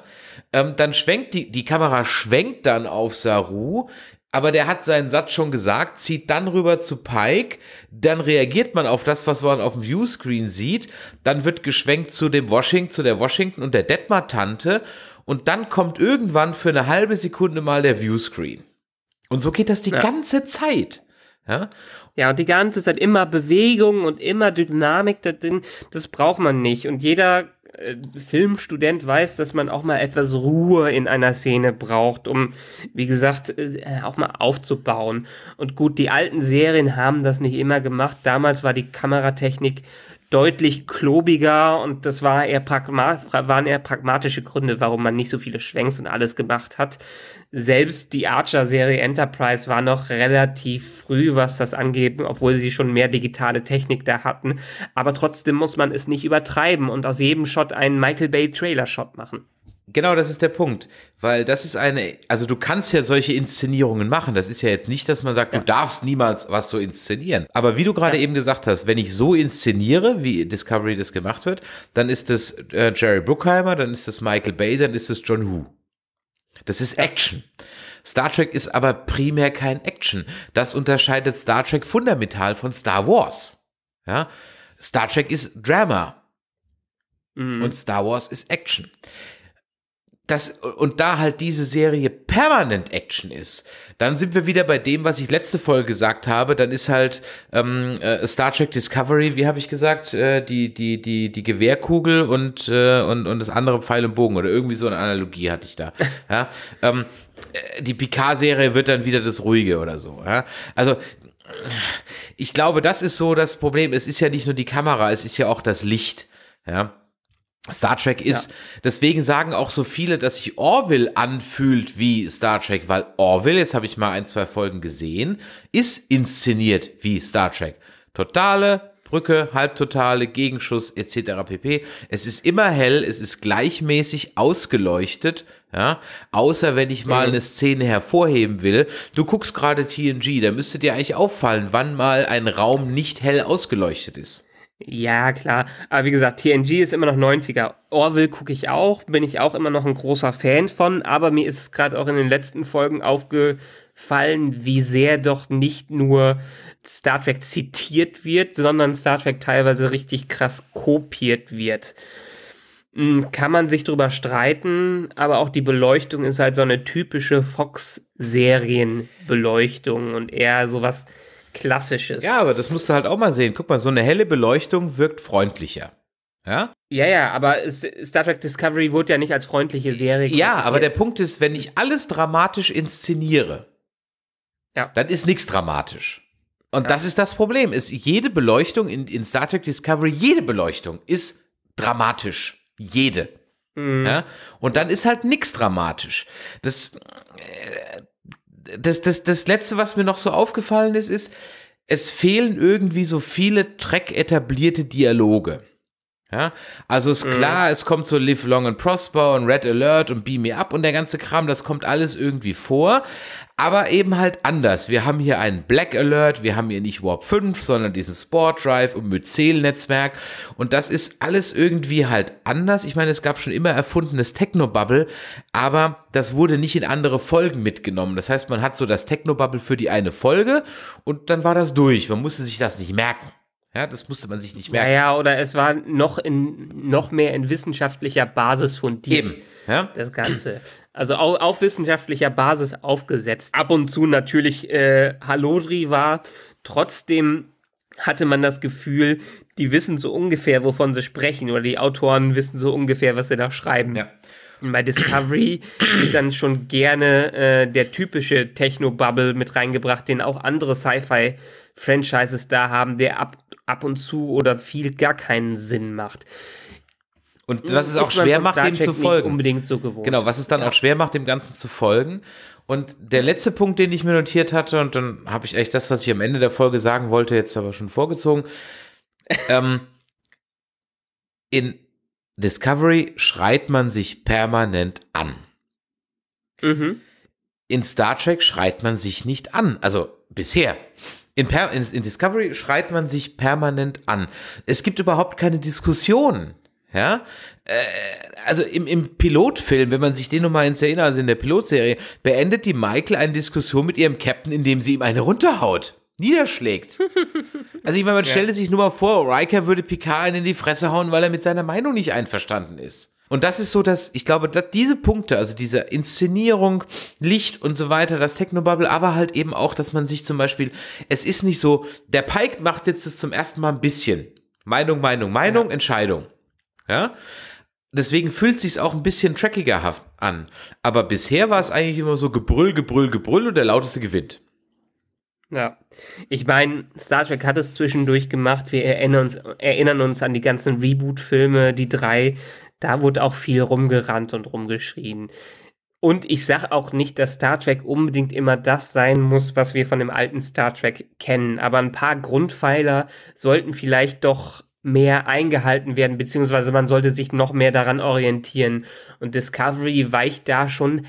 ähm, dann schwenkt die, die Kamera schwenkt dann auf Saru, aber der hat seinen Satz schon gesagt, zieht dann rüber zu Pike, dann reagiert man auf das, was man auf dem Viewscreen sieht, dann wird geschwenkt zu dem Washington, zu der Washington und der Detmar-Tante und dann kommt irgendwann für eine halbe Sekunde mal der Viewscreen. Und so geht das die ja. ganze Zeit. Ja? ja, und die ganze Zeit immer Bewegung und immer Dynamik da drin, das braucht man nicht. Und jeder äh, Filmstudent weiß, dass man auch mal etwas Ruhe in einer Szene braucht, um, wie gesagt, äh, auch mal aufzubauen. Und gut, die alten Serien haben das nicht immer gemacht. Damals war die Kameratechnik deutlich klobiger und das war eher waren eher pragmatische Gründe, warum man nicht so viele Schwenks und alles gemacht hat. Selbst die Archer-Serie Enterprise war noch relativ früh, was das angeht, obwohl sie schon mehr digitale Technik da hatten. Aber trotzdem muss man es nicht übertreiben und aus jedem Shot einen Michael Bay-Trailer-Shot machen. Genau, das ist der Punkt, weil das ist eine, also du kannst ja solche Inszenierungen machen. Das ist ja jetzt nicht, dass man sagt, ja. du darfst niemals was so inszenieren. Aber wie du gerade ja. eben gesagt hast, wenn ich so inszeniere, wie Discovery das gemacht wird, dann ist das äh, Jerry Bruckheimer, dann ist das Michael Bay, dann ist das John Wu. Das ist Action. Star Trek ist aber primär kein Action. Das unterscheidet Star Trek fundamental von Star Wars. Ja? Star Trek ist Drama mhm. und Star Wars ist Action das, und da halt diese Serie permanent Action ist, dann sind wir wieder bei dem, was ich letzte Folge gesagt habe. Dann ist halt ähm, äh, Star Trek Discovery, wie habe ich gesagt, äh, die, die, die, die Gewehrkugel und, äh, und, und das andere Pfeil und Bogen oder irgendwie so eine Analogie hatte ich da. Ja? ähm, äh, die Picard-Serie wird dann wieder das Ruhige oder so. Ja? Also ich glaube, das ist so das Problem. Es ist ja nicht nur die Kamera, es ist ja auch das Licht. Ja. Star Trek ist. Ja. Deswegen sagen auch so viele, dass sich Orville anfühlt wie Star Trek, weil Orville, jetzt habe ich mal ein, zwei Folgen gesehen, ist inszeniert wie Star Trek. Totale Brücke, Halbtotale, Gegenschuss etc. pp. Es ist immer hell, es ist gleichmäßig ausgeleuchtet, ja. Außer wenn ich mal mhm. eine Szene hervorheben will. Du guckst gerade TNG, da müsste dir eigentlich auffallen, wann mal ein Raum nicht hell ausgeleuchtet ist. Ja, klar. Aber wie gesagt, TNG ist immer noch 90er. Orville gucke ich auch, bin ich auch immer noch ein großer Fan von, aber mir ist es gerade auch in den letzten Folgen aufgefallen, wie sehr doch nicht nur Star Trek zitiert wird, sondern Star Trek teilweise richtig krass kopiert wird. Hm, kann man sich drüber streiten, aber auch die Beleuchtung ist halt so eine typische Fox-Serienbeleuchtung und eher sowas Klassisches. Ja, aber das musst du halt auch mal sehen. Guck mal, so eine helle Beleuchtung wirkt freundlicher. Ja? Ja, ja, aber Star Trek Discovery wurde ja nicht als freundliche Serie. Ja, aber der Punkt ist, wenn ich alles dramatisch inszeniere, ja. dann ist nichts dramatisch. Und ja. das ist das Problem. Ist jede Beleuchtung in, in Star Trek Discovery, jede Beleuchtung ist dramatisch. Jede. Mhm. Ja? Und dann ist halt nichts dramatisch. Das, äh, das, das, das Letzte, was mir noch so aufgefallen ist, ist, es fehlen irgendwie so viele Track etablierte Dialoge. Ja? Also ist mhm. klar, mhm. es kommt so Live Long and Prosper und Red Alert und Beam Me Up und der ganze Kram, das kommt alles irgendwie vor, aber eben halt anders. Wir haben hier einen Black Alert, wir haben hier nicht Warp 5, sondern diesen Sport Drive und Myzel-Netzwerk und das ist alles irgendwie halt anders. Ich meine, es gab schon immer erfundenes Technobubble, aber das wurde nicht in andere Folgen mitgenommen. Das heißt, man hat so das Technobubble für die eine Folge und dann war das durch. Man musste sich das nicht merken. Ja, das musste man sich nicht merken. Naja, oder es war noch, in, noch mehr in wissenschaftlicher Basis fundiert. Eben, ja? Das Ganze. Also auf, auf wissenschaftlicher Basis aufgesetzt. Ab und zu natürlich äh, Halodri war. Trotzdem hatte man das Gefühl, die wissen so ungefähr, wovon sie sprechen. Oder die Autoren wissen so ungefähr, was sie da schreiben. Ja bei Discovery wird dann schon gerne äh, der typische Techno-Bubble mit reingebracht, den auch andere Sci-Fi-Franchises da haben, der ab, ab und zu oder viel gar keinen Sinn macht. Und was es auch schwer macht, dem zu folgen. unbedingt so gewohnt. Genau, was es dann ja. auch schwer macht, dem Ganzen zu folgen. Und der letzte Punkt, den ich mir notiert hatte, und dann habe ich echt das, was ich am Ende der Folge sagen wollte, jetzt aber schon vorgezogen. ähm, in Discovery schreit man sich permanent an. Mhm. In Star Trek schreit man sich nicht an. Also bisher. In, in, in, Discovery schreit man sich permanent an. Es gibt überhaupt keine Diskussion. Ja, äh, also im, im, Pilotfilm, wenn man sich den nochmal ins Erinnern, also in der Pilotserie, beendet die Michael eine Diskussion mit ihrem Captain, indem sie ihm eine runterhaut niederschlägt. Also ich meine, man ja. stellte sich nur mal vor, Riker würde Picard einen in die Fresse hauen, weil er mit seiner Meinung nicht einverstanden ist. Und das ist so, dass ich glaube, dass diese Punkte, also diese Inszenierung, Licht und so weiter, das Technobubble, aber halt eben auch, dass man sich zum Beispiel, es ist nicht so, der Pike macht jetzt das zum ersten Mal ein bisschen. Meinung, Meinung, Meinung, ja. Entscheidung. Ja. Deswegen fühlt sich auch ein bisschen trackiger an. Aber bisher war es eigentlich immer so Gebrüll, Gebrüll, Gebrüll und der lauteste gewinnt. Ja, ich meine, Star Trek hat es zwischendurch gemacht. Wir erinnern uns, erinnern uns an die ganzen Reboot-Filme, die drei. Da wurde auch viel rumgerannt und rumgeschrien. Und ich sage auch nicht, dass Star Trek unbedingt immer das sein muss, was wir von dem alten Star Trek kennen. Aber ein paar Grundpfeiler sollten vielleicht doch mehr eingehalten werden, beziehungsweise man sollte sich noch mehr daran orientieren. Und Discovery weicht da schon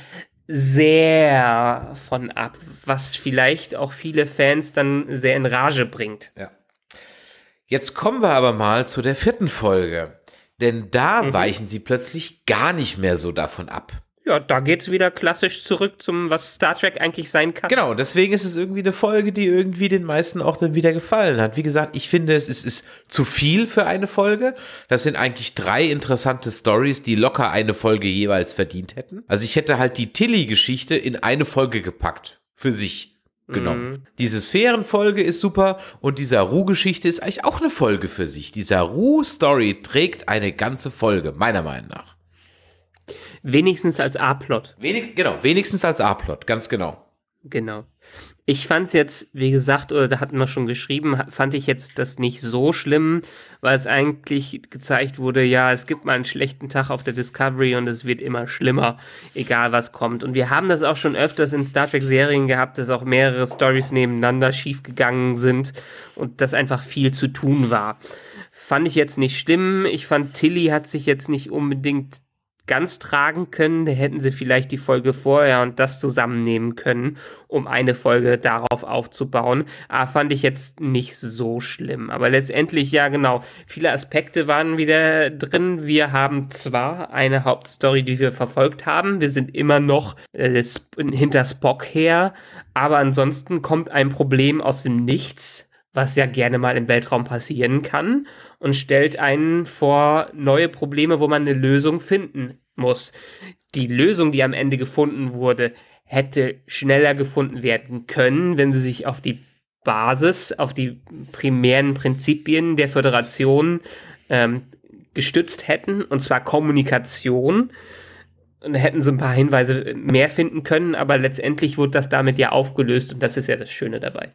sehr von ab, was vielleicht auch viele Fans dann sehr in Rage bringt. Ja. Jetzt kommen wir aber mal zu der vierten Folge, denn da mhm. weichen sie plötzlich gar nicht mehr so davon ab. Ja, da geht's wieder klassisch zurück zum, was Star Trek eigentlich sein kann. Genau, deswegen ist es irgendwie eine Folge, die irgendwie den meisten auch dann wieder gefallen hat. Wie gesagt, ich finde, es ist, ist zu viel für eine Folge. Das sind eigentlich drei interessante Stories, die locker eine Folge jeweils verdient hätten. Also ich hätte halt die Tilly-Geschichte in eine Folge gepackt. Für sich genommen. Mhm. Diese Sphärenfolge ist super und die Saru-Geschichte ist eigentlich auch eine Folge für sich. Die Saru-Story trägt eine ganze Folge, meiner Meinung nach. Wenigstens als A-Plot. Wenig, genau, wenigstens als A-Plot, ganz genau. Genau. Ich fand es jetzt, wie gesagt, oder da hatten wir schon geschrieben, fand ich jetzt das nicht so schlimm, weil es eigentlich gezeigt wurde, ja, es gibt mal einen schlechten Tag auf der Discovery und es wird immer schlimmer, egal was kommt. Und wir haben das auch schon öfters in Star Trek-Serien gehabt, dass auch mehrere Stories nebeneinander schiefgegangen sind und das einfach viel zu tun war. Fand ich jetzt nicht schlimm. Ich fand, Tilly hat sich jetzt nicht unbedingt ganz tragen können, hätten sie vielleicht die Folge vorher und das zusammennehmen können, um eine Folge darauf aufzubauen. Ah, fand ich jetzt nicht so schlimm. Aber letztendlich, ja genau, viele Aspekte waren wieder drin. Wir haben zwar eine Hauptstory, die wir verfolgt haben. Wir sind immer noch äh, hinter Spock her, aber ansonsten kommt ein Problem aus dem Nichts was ja gerne mal im Weltraum passieren kann, und stellt einen vor neue Probleme, wo man eine Lösung finden muss. Die Lösung, die am Ende gefunden wurde, hätte schneller gefunden werden können, wenn sie sich auf die Basis, auf die primären Prinzipien der Föderation ähm, gestützt hätten, und zwar Kommunikation. Und hätten sie ein paar Hinweise mehr finden können, aber letztendlich wurde das damit ja aufgelöst und das ist ja das Schöne dabei.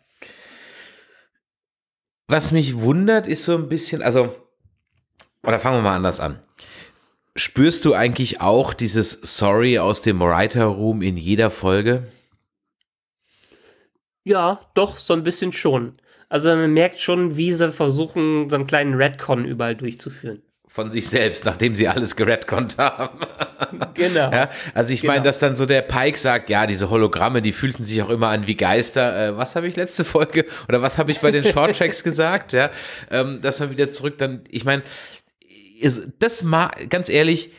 Was mich wundert, ist so ein bisschen, also, oder fangen wir mal anders an. Spürst du eigentlich auch dieses Sorry aus dem Writer Room in jeder Folge? Ja, doch, so ein bisschen schon. Also man merkt schon, wie sie versuchen, so einen kleinen Redcon überall durchzuführen. Von sich selbst, nachdem sie alles geredconnt haben. genau. Ja, also ich genau. meine, dass dann so der Pike sagt, ja, diese Hologramme, die fühlten sich auch immer an wie Geister. Äh, was habe ich letzte Folge oder was habe ich bei den Short Tracks gesagt? Ja, ähm, dass man wieder zurück dann, ich meine, das mag, ganz ehrlich,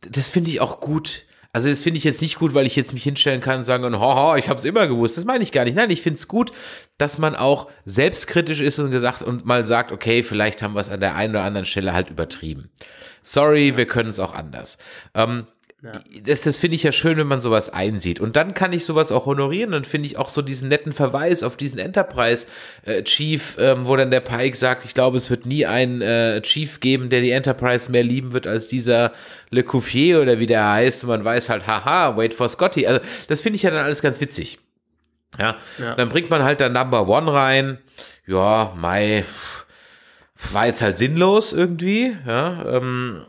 das finde ich auch gut. Also das finde ich jetzt nicht gut, weil ich jetzt mich hinstellen kann und sagen, haha, ich habe es immer gewusst. Das meine ich gar nicht. Nein, ich finde es gut, dass man auch selbstkritisch ist und gesagt und mal sagt, okay, vielleicht haben wir es an der einen oder anderen Stelle halt übertrieben. Sorry, wir können es auch anders. Ähm, ja. Das, das finde ich ja schön, wenn man sowas einsieht. Und dann kann ich sowas auch honorieren. Dann finde ich auch so diesen netten Verweis auf diesen Enterprise-Chief, äh, ähm, wo dann der Pike sagt, ich glaube, es wird nie einen äh, Chief geben, der die Enterprise mehr lieben wird als dieser Le Couffier oder wie der heißt. Und man weiß halt, haha, wait for Scotty. Also das finde ich ja dann alles ganz witzig. Ja? ja. Dann bringt man halt da Number One rein. Ja, Mai war jetzt halt sinnlos irgendwie. Ja, ähm,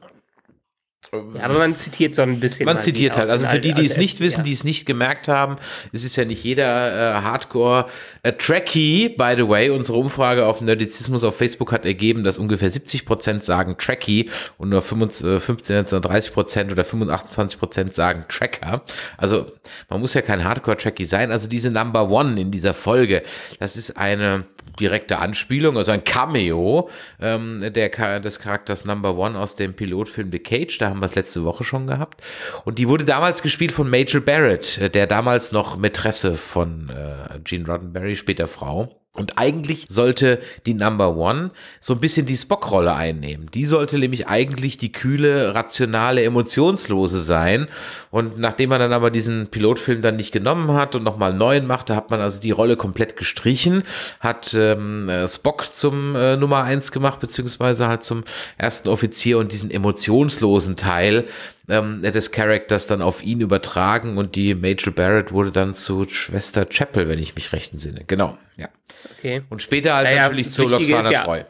ja, aber man zitiert so ein bisschen. Man zitiert halt. Also für die, die es also nicht wissen, ja. die es nicht gemerkt haben, es ist ja nicht jeder äh, Hardcore-Trekkie. Äh, by the way, unsere Umfrage auf Nerdizismus auf Facebook hat ergeben, dass ungefähr 70 Prozent sagen Trekkie und nur 15, 30 äh, Prozent oder 25 Prozent sagen Tracker. Also man muss ja kein Hardcore-Trekkie sein. Also diese Number One in dieser Folge, das ist eine direkte Anspielung, also ein Cameo ähm, der, des Charakters Number One aus dem Pilotfilm The Cage. Da haben wir es letzte Woche schon gehabt. Und die wurde damals gespielt von Major Barrett, äh, der damals noch Mätresse von äh, Gene Roddenberry, später Frau und eigentlich sollte die Number One so ein bisschen die Spock-Rolle einnehmen. Die sollte nämlich eigentlich die kühle, rationale, emotionslose sein. Und nachdem man dann aber diesen Pilotfilm dann nicht genommen hat und nochmal einen neuen machte, hat man also die Rolle komplett gestrichen, hat ähm, äh, Spock zum äh, Nummer eins gemacht, beziehungsweise halt zum ersten Offizier und diesen emotionslosen Teil ähm, des Charakters dann auf ihn übertragen und die Major Barrett wurde dann zu Schwester Chapel, wenn ich mich recht entsinne. Genau, ja. Okay. Und später halt naja, natürlich zu Loxana ja, Treu.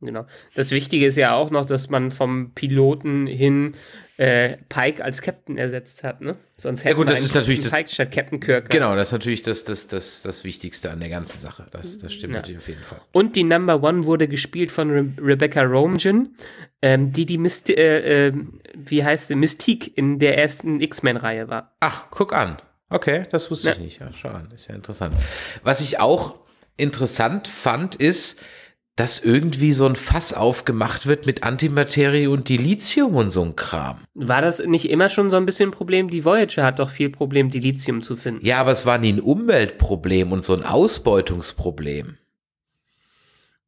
Genau. Das Wichtige ist ja auch noch, dass man vom Piloten hin äh, Pike als Captain ersetzt hat, ne? Sonst hätte ja, gut, das ist natürlich das, Pike statt Captain Kirk. Genau, das ist natürlich das, das, das, das Wichtigste an der ganzen Sache. Das, das stimmt ja. natürlich auf jeden Fall. Und die Number One wurde gespielt von Re Rebecca Romijn, ähm, die die Myst äh, äh, wie heißt sie? Mystique in der ersten X-Men-Reihe war. Ach, guck an. Okay, das wusste ja. ich nicht. Ja, schau an, ist ja interessant. Was ich auch interessant fand, ist, dass irgendwie so ein Fass aufgemacht wird mit Antimaterie und Dilithium und so ein Kram. War das nicht immer schon so ein bisschen ein Problem? Die Voyager hat doch viel Problem, Dilithium zu finden. Ja, aber es war nie ein Umweltproblem und so ein Ausbeutungsproblem.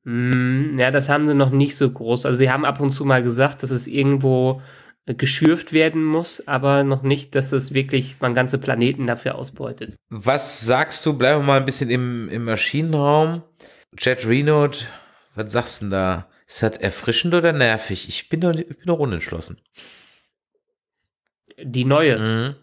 Mm, ja, das haben sie noch nicht so groß. Also sie haben ab und zu mal gesagt, dass es irgendwo geschürft werden muss, aber noch nicht, dass es wirklich man ganze Planeten dafür ausbeutet. Was sagst du? Bleiben wir mal ein bisschen im, im Maschinenraum. Chad Renaud, was sagst du denn da? Ist das erfrischend oder nervig? Ich bin doch, ich bin doch unentschlossen. Die neue. Mhm.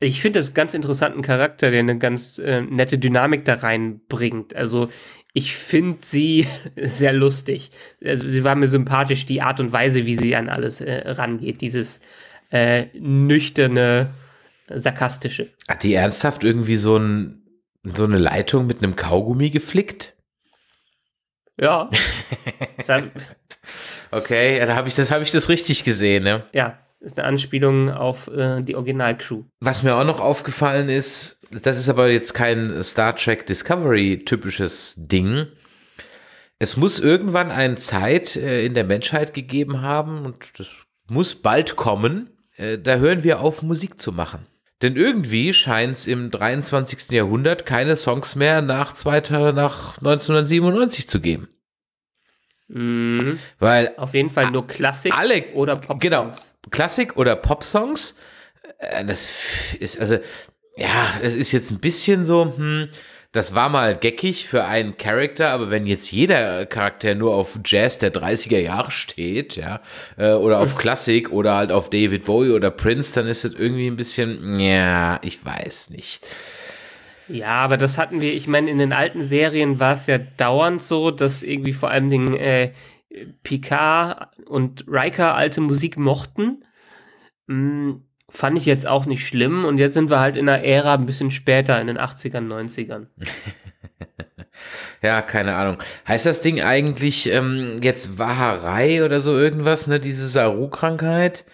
Ich finde das ganz interessanten Charakter, der eine ganz äh, nette Dynamik da reinbringt. Also ich finde sie sehr lustig. Also sie war mir sympathisch, die Art und Weise, wie sie an alles äh, rangeht. Dieses äh, nüchterne, sarkastische. Hat die ernsthaft irgendwie so, ein, so eine Leitung mit einem Kaugummi geflickt? Ja. okay, dann habe ich das, habe ich das richtig gesehen, ne? Ja ist eine Anspielung auf äh, die Originalcrew. Was mir auch noch aufgefallen ist, das ist aber jetzt kein Star Trek Discovery-typisches Ding. Es muss irgendwann eine Zeit äh, in der Menschheit gegeben haben und das muss bald kommen. Äh, da hören wir auf, Musik zu machen. Denn irgendwie scheint es im 23. Jahrhundert keine Songs mehr nach, 2000, nach 1997 zu geben. Mhm. Weil auf jeden Fall nur Klassik alle, oder Pop-Songs. Genau, Klassik oder Pop-Songs. Äh, das ist also, ja, es ist jetzt ein bisschen so, hm, das war mal geckig für einen Charakter, aber wenn jetzt jeder Charakter nur auf Jazz der 30er Jahre steht, ja, äh, oder auf hm. Klassik oder halt auf David Bowie oder Prince, dann ist das irgendwie ein bisschen, ja, ich weiß nicht. Ja, aber das hatten wir, ich meine, in den alten Serien war es ja dauernd so, dass irgendwie vor allem den äh, Picard und Riker alte Musik mochten. Hm, fand ich jetzt auch nicht schlimm. Und jetzt sind wir halt in einer Ära ein bisschen später, in den 80ern, 90ern. ja, keine Ahnung. Heißt das Ding eigentlich ähm, jetzt Waharei oder so irgendwas, ne? Diese Saru-Krankheit?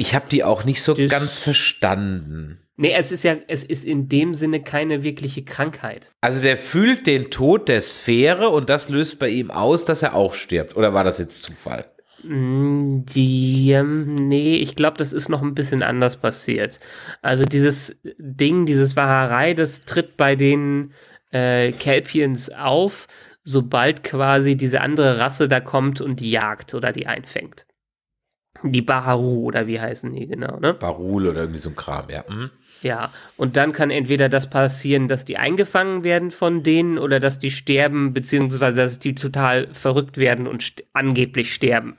Ich habe die auch nicht so das ganz verstanden. Nee, es ist ja, es ist in dem Sinne keine wirkliche Krankheit. Also der fühlt den Tod der Sphäre und das löst bei ihm aus, dass er auch stirbt. Oder war das jetzt Zufall? Mm, die, ähm, nee, ich glaube, das ist noch ein bisschen anders passiert. Also dieses Ding, dieses Waharei, das tritt bei den äh, Kelpiens auf, sobald quasi diese andere Rasse da kommt und die jagt oder die einfängt. Die Baharu oder wie heißen die genau, ne? Barul oder irgendwie so ein Kram, ja. Mhm. Ja, und dann kann entweder das passieren, dass die eingefangen werden von denen oder dass die sterben, beziehungsweise dass die total verrückt werden und st angeblich sterben,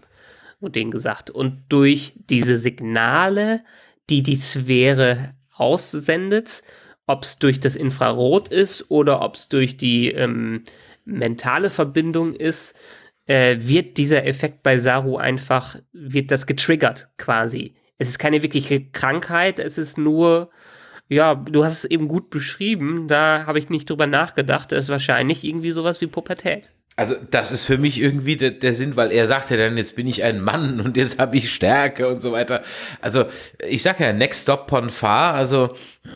wurde denen gesagt. Und durch diese Signale, die die Sphäre aussendet, ob es durch das Infrarot ist oder ob es durch die ähm, mentale Verbindung ist, äh, wird dieser Effekt bei Saru einfach, wird das getriggert quasi. Es ist keine wirkliche Krankheit, es ist nur, ja, du hast es eben gut beschrieben, da habe ich nicht drüber nachgedacht, das ist wahrscheinlich irgendwie sowas wie Pubertät. Also das ist für mich irgendwie der, der, Sinn, weil er sagt ja dann, jetzt bin ich ein Mann und jetzt habe ich Stärke und so weiter. Also ich sage ja, Next Stop Ponfar, also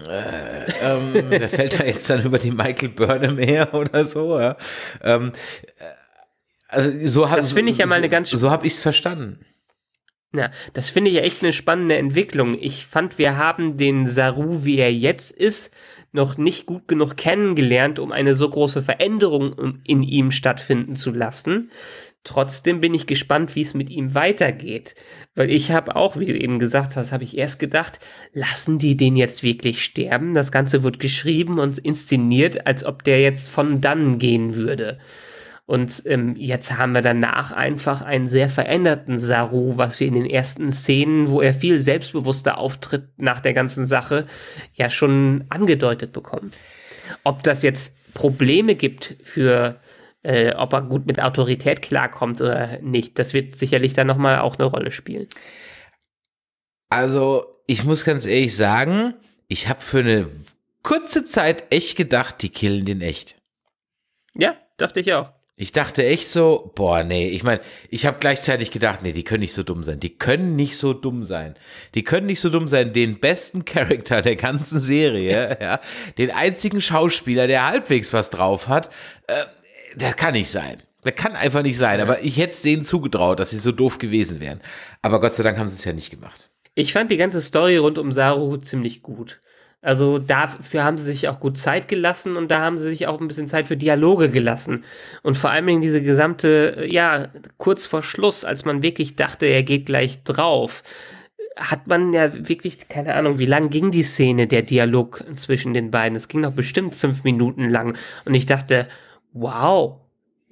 äh, ähm, der fällt da jetzt dann über die Michael Burnham her oder so. Ja. Ähm, äh, also so hab, das finde ich ja mal eine ganz so habe ich es verstanden. Ja, das finde ich ja echt eine spannende Entwicklung. Ich fand, wir haben den Saru, wie er jetzt ist, noch nicht gut genug kennengelernt, um eine so große Veränderung in ihm stattfinden zu lassen. Trotzdem bin ich gespannt, wie es mit ihm weitergeht. Weil ich habe auch, wie du eben gesagt hast, habe ich erst gedacht, lassen die den jetzt wirklich sterben? Das Ganze wird geschrieben und inszeniert, als ob der jetzt von dann gehen würde. Und ähm, jetzt haben wir danach einfach einen sehr veränderten Saru, was wir in den ersten Szenen, wo er viel selbstbewusster auftritt nach der ganzen Sache, ja schon angedeutet bekommen. Ob das jetzt Probleme gibt für, äh, ob er gut mit Autorität klarkommt oder nicht, das wird sicherlich dann nochmal auch eine Rolle spielen. Also, ich muss ganz ehrlich sagen, ich habe für eine kurze Zeit echt gedacht, die killen den echt. Ja, dachte ich auch. Ich dachte echt so, boah, nee, ich meine, ich habe gleichzeitig gedacht, nee, die können nicht so dumm sein. Die können nicht so dumm sein. Die können nicht so dumm sein, den besten Charakter der ganzen Serie, ja, den einzigen Schauspieler, der halbwegs was drauf hat, äh, das kann nicht sein. Das kann einfach nicht sein. Aber ich hätte es denen zugetraut, dass sie so doof gewesen wären. Aber Gott sei Dank haben sie es ja nicht gemacht. Ich fand die ganze Story rund um Saru ziemlich gut. Also dafür haben sie sich auch gut Zeit gelassen und da haben sie sich auch ein bisschen Zeit für Dialoge gelassen. Und vor allen Dingen diese gesamte, ja, kurz vor Schluss, als man wirklich dachte, er geht gleich drauf, hat man ja wirklich, keine Ahnung, wie lang ging die Szene, der Dialog zwischen den beiden. Es ging doch bestimmt fünf Minuten lang. Und ich dachte, wow,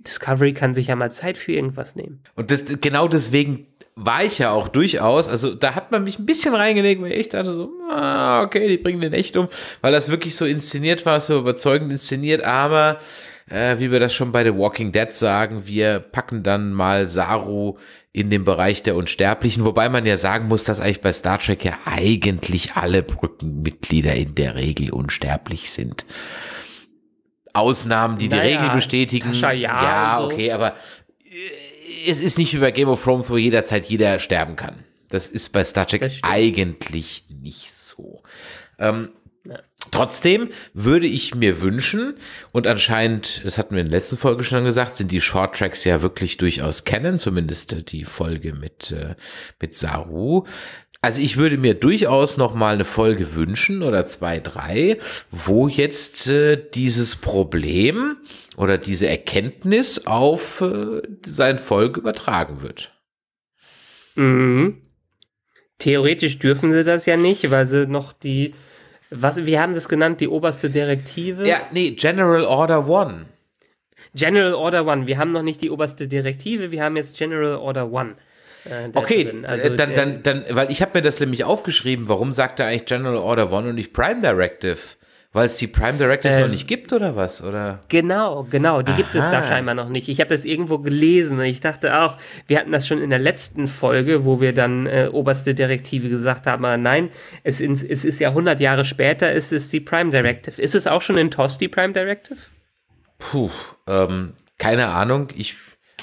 Discovery kann sich ja mal Zeit für irgendwas nehmen. Und das, genau deswegen war ich ja auch durchaus. Also da hat man mich ein bisschen reingelegt, weil ich dachte so, ah, okay, die bringen den echt um, weil das wirklich so inszeniert war, so überzeugend inszeniert, aber äh, wie wir das schon bei The Walking Dead sagen, wir packen dann mal Saru in den Bereich der Unsterblichen, wobei man ja sagen muss, dass eigentlich bei Star Trek ja eigentlich alle Brückenmitglieder in der Regel unsterblich sind. Ausnahmen, die naja, die Regel bestätigen. Tascha, ja, ja so. okay, aber Äh, es ist nicht wie bei Game of Thrones, wo jederzeit jeder sterben kann. Das ist bei Star Trek eigentlich nicht so. Ähm, ja. Trotzdem würde ich mir wünschen, und anscheinend, das hatten wir in der letzten Folge schon gesagt, sind die Shorttracks ja wirklich durchaus kennen, zumindest die Folge mit, äh, mit Saru. Also ich würde mir durchaus noch mal eine Folge wünschen oder zwei, drei, wo jetzt äh, dieses Problem oder diese Erkenntnis auf äh, sein Volk übertragen wird. Mhm. Theoretisch dürfen sie das ja nicht, weil sie noch die was, wir haben das genannt, die oberste Direktive. Ja, nee, General Order One. General Order One. Wir haben noch nicht die oberste Direktive, wir haben jetzt General Order One. Äh, okay, äh, also, dann, dann, dann, weil ich habe mir das nämlich aufgeschrieben, warum sagt er eigentlich General Order One und nicht Prime Directive? Weil es die Prime Directive äh, noch ähm, nicht gibt oder was? Oder? Genau, genau, die Aha. gibt es da scheinbar noch nicht. Ich habe das irgendwo gelesen und ich dachte auch, wir hatten das schon in der letzten Folge, wo wir dann äh, oberste Direktive gesagt haben, aber nein, es, in, es ist ja 100 Jahre später, ist es die Prime Directive. Ist es auch schon in TOS die Prime Directive? Puh, ähm, keine Ahnung. Ich,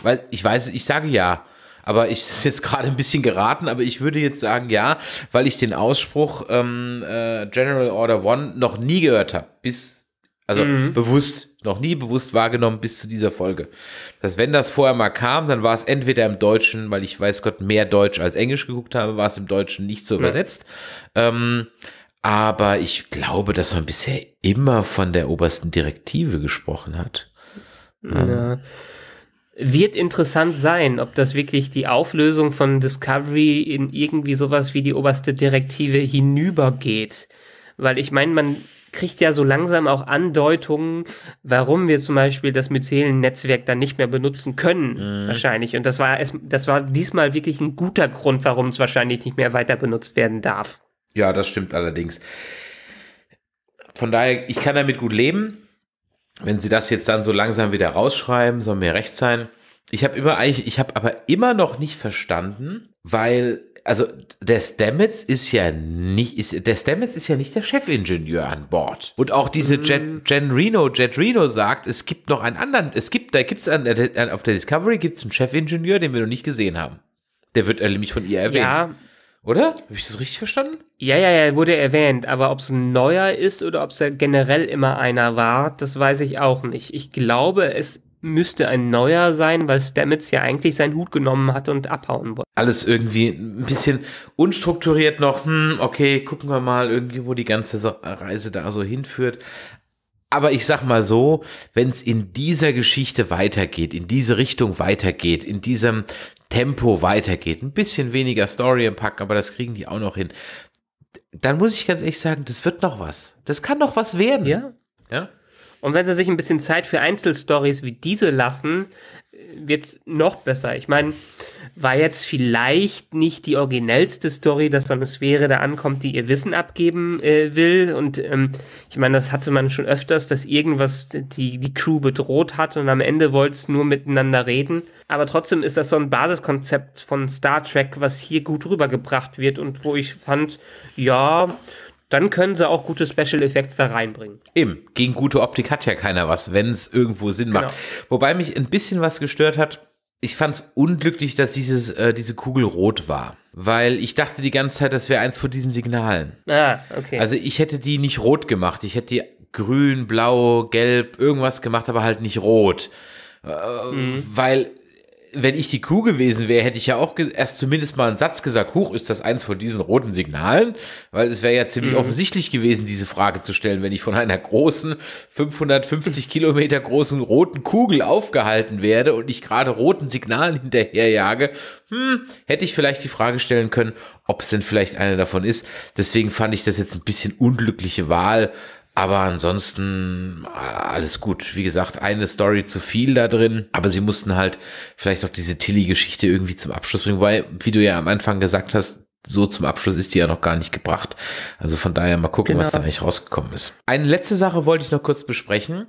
weil, ich weiß, ich sage ja. Aber ich ist jetzt gerade ein bisschen geraten, aber ich würde jetzt sagen ja, weil ich den Ausspruch ähm, äh, General Order One noch nie gehört habe. Bis, also mhm. bewusst, noch nie bewusst wahrgenommen bis zu dieser Folge. Dass wenn das vorher mal kam, dann war es entweder im Deutschen, weil ich weiß Gott mehr Deutsch als Englisch geguckt habe, war es im Deutschen nicht so ja. übersetzt. Ähm, aber ich glaube, dass man bisher immer von der obersten Direktive gesprochen hat. Ja. Ähm, wird interessant sein, ob das wirklich die Auflösung von Discovery in irgendwie sowas wie die oberste Direktive hinübergeht. Weil ich meine, man kriegt ja so langsam auch Andeutungen, warum wir zum Beispiel das Myzelen-Netzwerk dann nicht mehr benutzen können, mhm. wahrscheinlich. Und das war, es, das war diesmal wirklich ein guter Grund, warum es wahrscheinlich nicht mehr weiter benutzt werden darf. Ja, das stimmt allerdings. Von daher, ich kann damit gut leben wenn sie das jetzt dann so langsam wieder rausschreiben, soll mir recht sein. Ich habe immer eigentlich, ich habe aber immer noch nicht verstanden, weil also der Stamets ist ja nicht, ist, der Stamets ist ja nicht der Chefingenieur an Bord. Und auch diese mm. Jet, Jen Reno, Jet Reno sagt, es gibt noch einen anderen, es gibt, da gibt es auf der Discovery gibt's einen Chefingenieur, den wir noch nicht gesehen haben. Der wird nämlich von ihr erwähnt. Ja, oder? Habe ich das richtig verstanden? Ja, ja, ja, wurde erwähnt. Aber ob es ein neuer ist oder ob es ja generell immer einer war, das weiß ich auch nicht. Ich glaube, es müsste ein neuer sein, weil Stamets ja eigentlich seinen Hut genommen hat und abhauen wollte. Alles irgendwie ein bisschen unstrukturiert noch. Hm, okay, gucken wir mal irgendwie, wo die ganze Reise da so hinführt. Aber ich sag mal so, wenn es in dieser Geschichte weitergeht, in diese Richtung weitergeht, in diesem Tempo weitergeht, ein bisschen weniger Story im Pack, aber das kriegen die auch noch hin, dann muss ich ganz ehrlich sagen, das wird noch was. Das kann noch was werden. Ja. Ja. Und wenn sie sich ein bisschen Zeit für Einzelstories wie diese lassen, wird es noch besser. Ich meine, war jetzt vielleicht nicht die originellste Story, dass so eine Sphäre da ankommt, die ihr Wissen abgeben äh, will. Und ähm, ich meine, das hatte man schon öfters, dass irgendwas die, die Crew bedroht hat und am Ende wollte es nur miteinander reden. Aber trotzdem ist das so ein Basiskonzept von Star Trek, was hier gut rübergebracht wird und wo ich fand, ja, dann können sie auch gute Special Effects da reinbringen. Eben, gegen gute Optik hat ja keiner was, wenn es irgendwo Sinn genau. macht. Genau. Wobei mich ein bisschen was gestört hat, ich fand es unglücklich, dass dieses, äh, diese Kugel rot war. Weil ich dachte die ganze Zeit, das wäre eins von diesen Signalen. Ah, okay. Also ich hätte die nicht rot gemacht. Ich hätte die grün, blau, gelb, irgendwas gemacht, aber halt nicht rot. Äh, mhm. Weil wenn ich die Kuh gewesen wäre, hätte ich ja auch erst zumindest mal einen Satz gesagt, hoch ist das eins von diesen roten Signalen? Weil es wäre ja ziemlich mhm. offensichtlich gewesen, diese Frage zu stellen, wenn ich von einer großen, 550 Kilometer großen roten Kugel aufgehalten werde und ich gerade roten Signalen hinterherjage, hm, hätte ich vielleicht die Frage stellen können, ob es denn vielleicht einer davon ist. Deswegen fand ich das jetzt ein bisschen unglückliche Wahl aber ansonsten äh, alles gut. Wie gesagt, eine Story zu viel da drin. Aber sie mussten halt vielleicht auch diese Tilly-Geschichte irgendwie zum Abschluss bringen. Weil, wie du ja am Anfang gesagt hast, so zum Abschluss ist die ja noch gar nicht gebracht. Also von daher mal gucken, genau. was da eigentlich rausgekommen ist. Eine letzte Sache wollte ich noch kurz besprechen.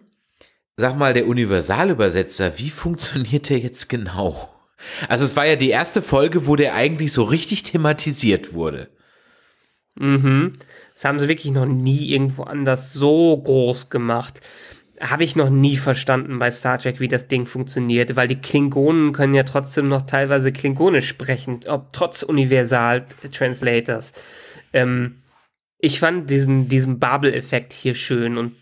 Sag mal, der Universalübersetzer, wie funktioniert der jetzt genau? Also es war ja die erste Folge, wo der eigentlich so richtig thematisiert wurde. Mhm. Das haben sie wirklich noch nie irgendwo anders so groß gemacht. Habe ich noch nie verstanden bei Star Trek, wie das Ding funktioniert, weil die Klingonen können ja trotzdem noch teilweise Klingonisch sprechen, ob, trotz Universal-Translators. Ähm, ich fand diesen, diesen Babel-Effekt hier schön und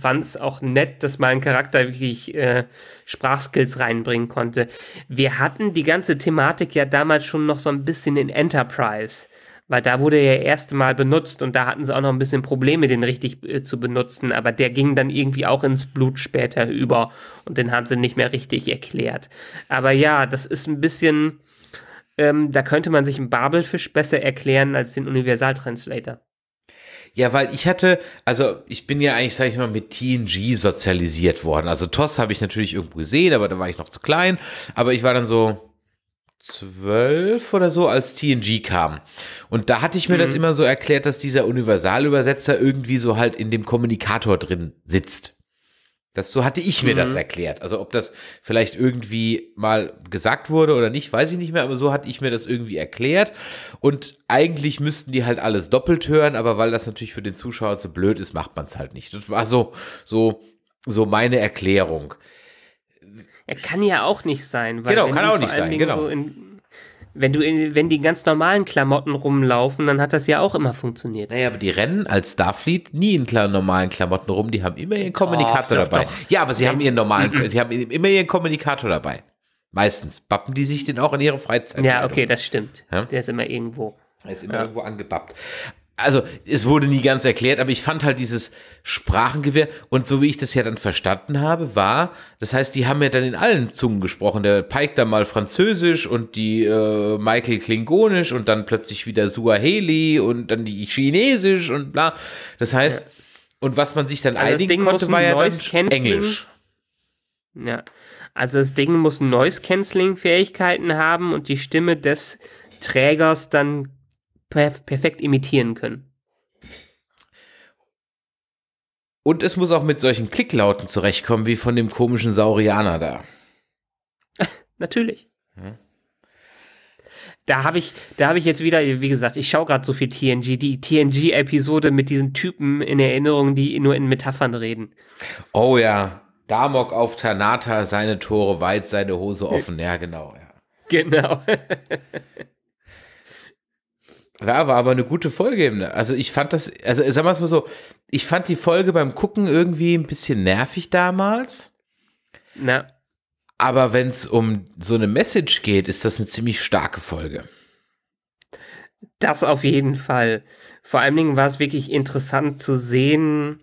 fand es auch nett, dass mein Charakter wirklich äh, Sprachskills reinbringen konnte. Wir hatten die ganze Thematik ja damals schon noch so ein bisschen in Enterprise weil da wurde er ja erste Mal benutzt und da hatten sie auch noch ein bisschen Probleme, den richtig äh, zu benutzen, aber der ging dann irgendwie auch ins Blut später über und den haben sie nicht mehr richtig erklärt. Aber ja, das ist ein bisschen, ähm, da könnte man sich einen Babelfisch besser erklären als den Universal-Translator. Ja, weil ich hatte, also ich bin ja eigentlich, sage ich mal, mit TNG sozialisiert worden. Also TOS habe ich natürlich irgendwo gesehen, aber da war ich noch zu klein. Aber ich war dann so, zwölf oder so, als TNG kam. Und da hatte ich mir mhm. das immer so erklärt, dass dieser Universalübersetzer irgendwie so halt in dem Kommunikator drin sitzt. Das so hatte ich mir mhm. das erklärt. Also ob das vielleicht irgendwie mal gesagt wurde oder nicht, weiß ich nicht mehr, aber so hatte ich mir das irgendwie erklärt. Und eigentlich müssten die halt alles doppelt hören, aber weil das natürlich für den Zuschauer zu blöd ist, macht man es halt nicht. Das war so, so, so meine Erklärung. Er kann ja auch nicht sein. genau, kann auch nicht sein. genau. So in, wenn, du in, wenn die ganz normalen Klamotten rumlaufen, dann hat das ja auch immer funktioniert. Naja, aber die rennen als Starfleet nie in normalen Klamotten rum. Die haben immer ihren Kommunikator oh, doch, dabei. Doch. Ja, aber sie Nein. haben ihren normalen, mm -mm. sie haben immer ihren Kommunikator dabei. Meistens bappen die sich den auch in ihre Freizeit. Ja, okay, das stimmt. Ja? Der ist immer irgendwo. Er ist immer ja. irgendwo angebappt also es wurde nie ganz erklärt, aber ich fand halt dieses Sprachengewehr und so wie ich das ja dann verstanden habe, war, das heißt, die haben ja dann in allen Zungen gesprochen. Der Pike da mal Französisch und die äh, Michael Klingonisch und dann plötzlich wieder Suaheli und dann die Chinesisch und bla. Das heißt, ja. und was man sich dann also einigen konnte, war ja dann Englisch. Ja, also das Ding muss Noise-Canceling-Fähigkeiten haben und die Stimme des Trägers dann perf perfekt imitieren können. Und es muss auch mit solchen Klicklauten zurechtkommen, wie von dem komischen Saurianer da. Natürlich. Hm. Da habe ich, da ich jetzt wieder, wie gesagt, ich schaue gerade so viel TNG, die TNG-Episode mit diesen Typen in Erinnerung, die nur in Metaphern reden. Oh ja, Damok auf Tanata, seine Tore weit, seine Hose offen. Ja, genau. Ja. Genau. Ja, war aber eine gute Folge. Eben. Ne? Also ich fand das, also sagen wir es mal so, ich fand die Folge beim Gucken irgendwie ein bisschen nervig damals. Na. Aber wenn es um so eine Message geht, ist das eine ziemlich starke Folge. Das auf jeden Fall. Vor allen Dingen war es wirklich interessant zu sehen,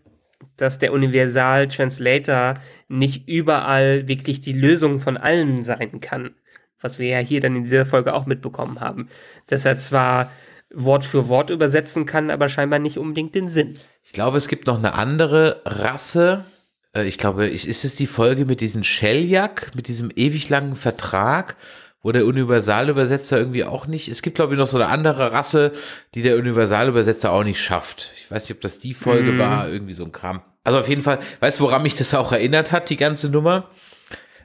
dass der Universal Translator nicht überall wirklich die Lösung von allen sein kann. Was wir ja hier dann in dieser Folge auch mitbekommen haben. Dass er zwar Wort für Wort übersetzen kann, aber scheinbar nicht unbedingt den Sinn. Ich glaube, es gibt noch eine andere Rasse. Äh, ich glaube, ist es die Folge mit diesem Sheljak, mit diesem ewig langen Vertrag, wo der Universalübersetzer irgendwie auch nicht. Es gibt, glaube ich, noch so eine andere Rasse, die der Universalübersetzer auch nicht schafft. Ich weiß nicht, ob das die Folge mm. war, irgendwie so ein Kram. Also auf jeden Fall, weißt du, woran mich das auch erinnert hat, die ganze Nummer?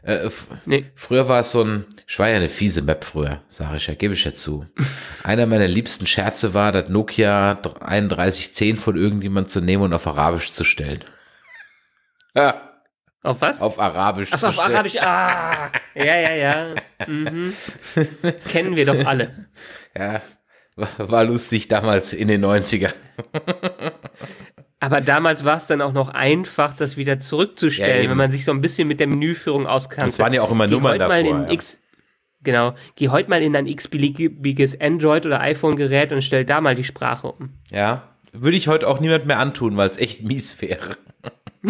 Äh, äh nee. Früher war es so ein, ich war ja eine fiese Map früher, sage ich ja, gebe ich ja zu. Einer meiner liebsten Scherze war, das Nokia 3110 von irgendjemand zu nehmen und auf Arabisch zu stellen. ja. Auf was? Auf Arabisch. Achso, auf stellen. Arabisch. Ah, ja, ja, ja. Mhm. Kennen wir doch alle. Ja, war, war lustig damals in den 90ern. Aber damals war es dann auch noch einfach, das wieder zurückzustellen, ja, wenn man sich so ein bisschen mit der Menüführung auskannte. Das waren ja auch immer Nummern davor. Ja. X, genau, geh heute mal in ein x-beliebiges Android- oder iPhone-Gerät und stell da mal die Sprache um. Ja, würde ich heute auch niemand mehr antun, weil es echt mies wäre.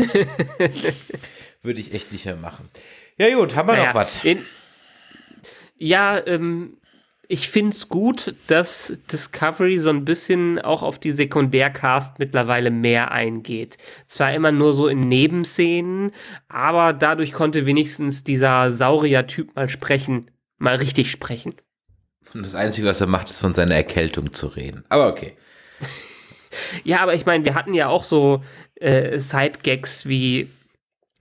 würde ich echt nicht mehr machen. Ja gut, haben wir naja, noch was? Ja, ähm, ich finde es gut, dass Discovery so ein bisschen auch auf die Sekundärcast mittlerweile mehr eingeht. Zwar immer nur so in Nebenszenen, aber dadurch konnte wenigstens dieser Saurier-Typ mal sprechen, mal richtig sprechen. Und das Einzige, was er macht, ist von seiner Erkältung zu reden. Aber okay. ja, aber ich meine, wir hatten ja auch so äh, Side-Gags wie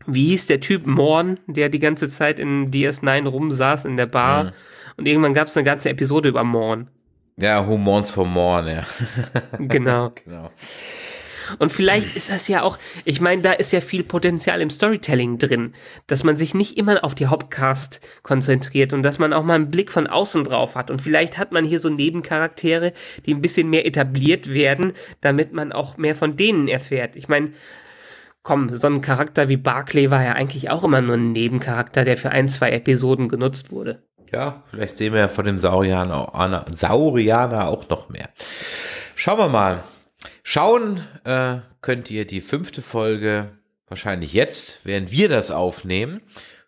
wie hieß der Typ Morn, der die ganze Zeit in DS9 rumsaß in der Bar? Mhm. Und irgendwann gab es eine ganze Episode über Morn. Ja, Who Mourns for Morn, ja. genau. genau. Und vielleicht ist das ja auch, ich meine, da ist ja viel Potenzial im Storytelling drin, dass man sich nicht immer auf die Hauptcast konzentriert und dass man auch mal einen Blick von außen drauf hat. Und vielleicht hat man hier so Nebencharaktere, die ein bisschen mehr etabliert werden, damit man auch mehr von denen erfährt. Ich meine, komm, so ein Charakter wie Barclay war ja eigentlich auch immer nur ein Nebencharakter, der für ein, zwei Episoden genutzt wurde ja, vielleicht sehen wir ja von dem Saurianer, Saurianer auch noch mehr. Schauen wir mal. Schauen äh, könnt ihr die fünfte Folge wahrscheinlich jetzt, während wir das aufnehmen.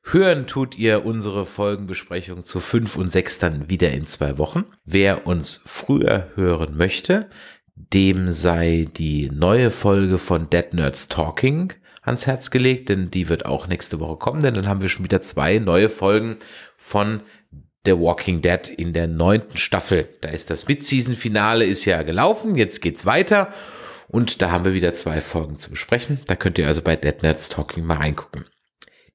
Hören tut ihr unsere Folgenbesprechung zu 5 und 6 dann wieder in zwei Wochen. Wer uns früher hören möchte, dem sei die neue Folge von Dead Nerds Talking ans Herz gelegt, denn die wird auch nächste Woche kommen, denn dann haben wir schon wieder zwei neue Folgen von The Walking Dead in der neunten Staffel. Da ist das Mid-Season-Finale ist ja gelaufen, jetzt geht's weiter und da haben wir wieder zwei Folgen zu besprechen. Da könnt ihr also bei Dead Nerds Talking mal reingucken.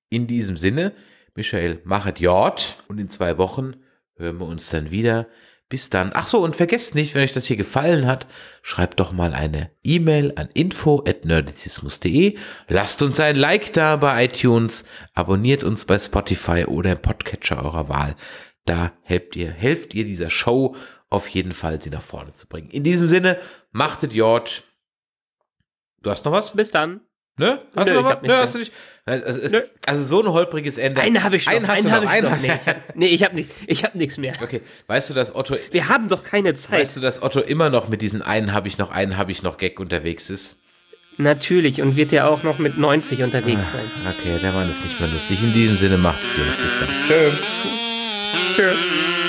In diesem Sinne, Michael, machet Jord und in zwei Wochen hören wir uns dann wieder. Bis dann. Ach so, und vergesst nicht, wenn euch das hier gefallen hat, schreibt doch mal eine E-Mail an info@nerdizismus.de. Lasst uns ein Like da bei iTunes, abonniert uns bei Spotify oder im Podcatcher eurer Wahl da helft ihr, helft ihr dieser Show auf jeden Fall, sie nach vorne zu bringen. In diesem Sinne, machtet Jort. Du hast noch was? Bis dann. Ne? Hast Nö, du noch was? Nö, hast du nicht. Also, also, so ein holpriges Ende. Einen habe ich einen einen habe ich einen noch. Hast nee, ich hab, nee, ich habe nicht, nichts mehr. Okay, weißt du, dass Otto Wir haben doch keine Zeit. Weißt du, dass Otto immer noch mit diesen einen habe ich noch, einen habe ich noch Gag unterwegs ist? Natürlich und wird ja auch noch mit 90 unterwegs ah, sein. Okay, der Mann ist nicht mehr lustig. In diesem Sinne macht es Bis dann. Tschö. Sure.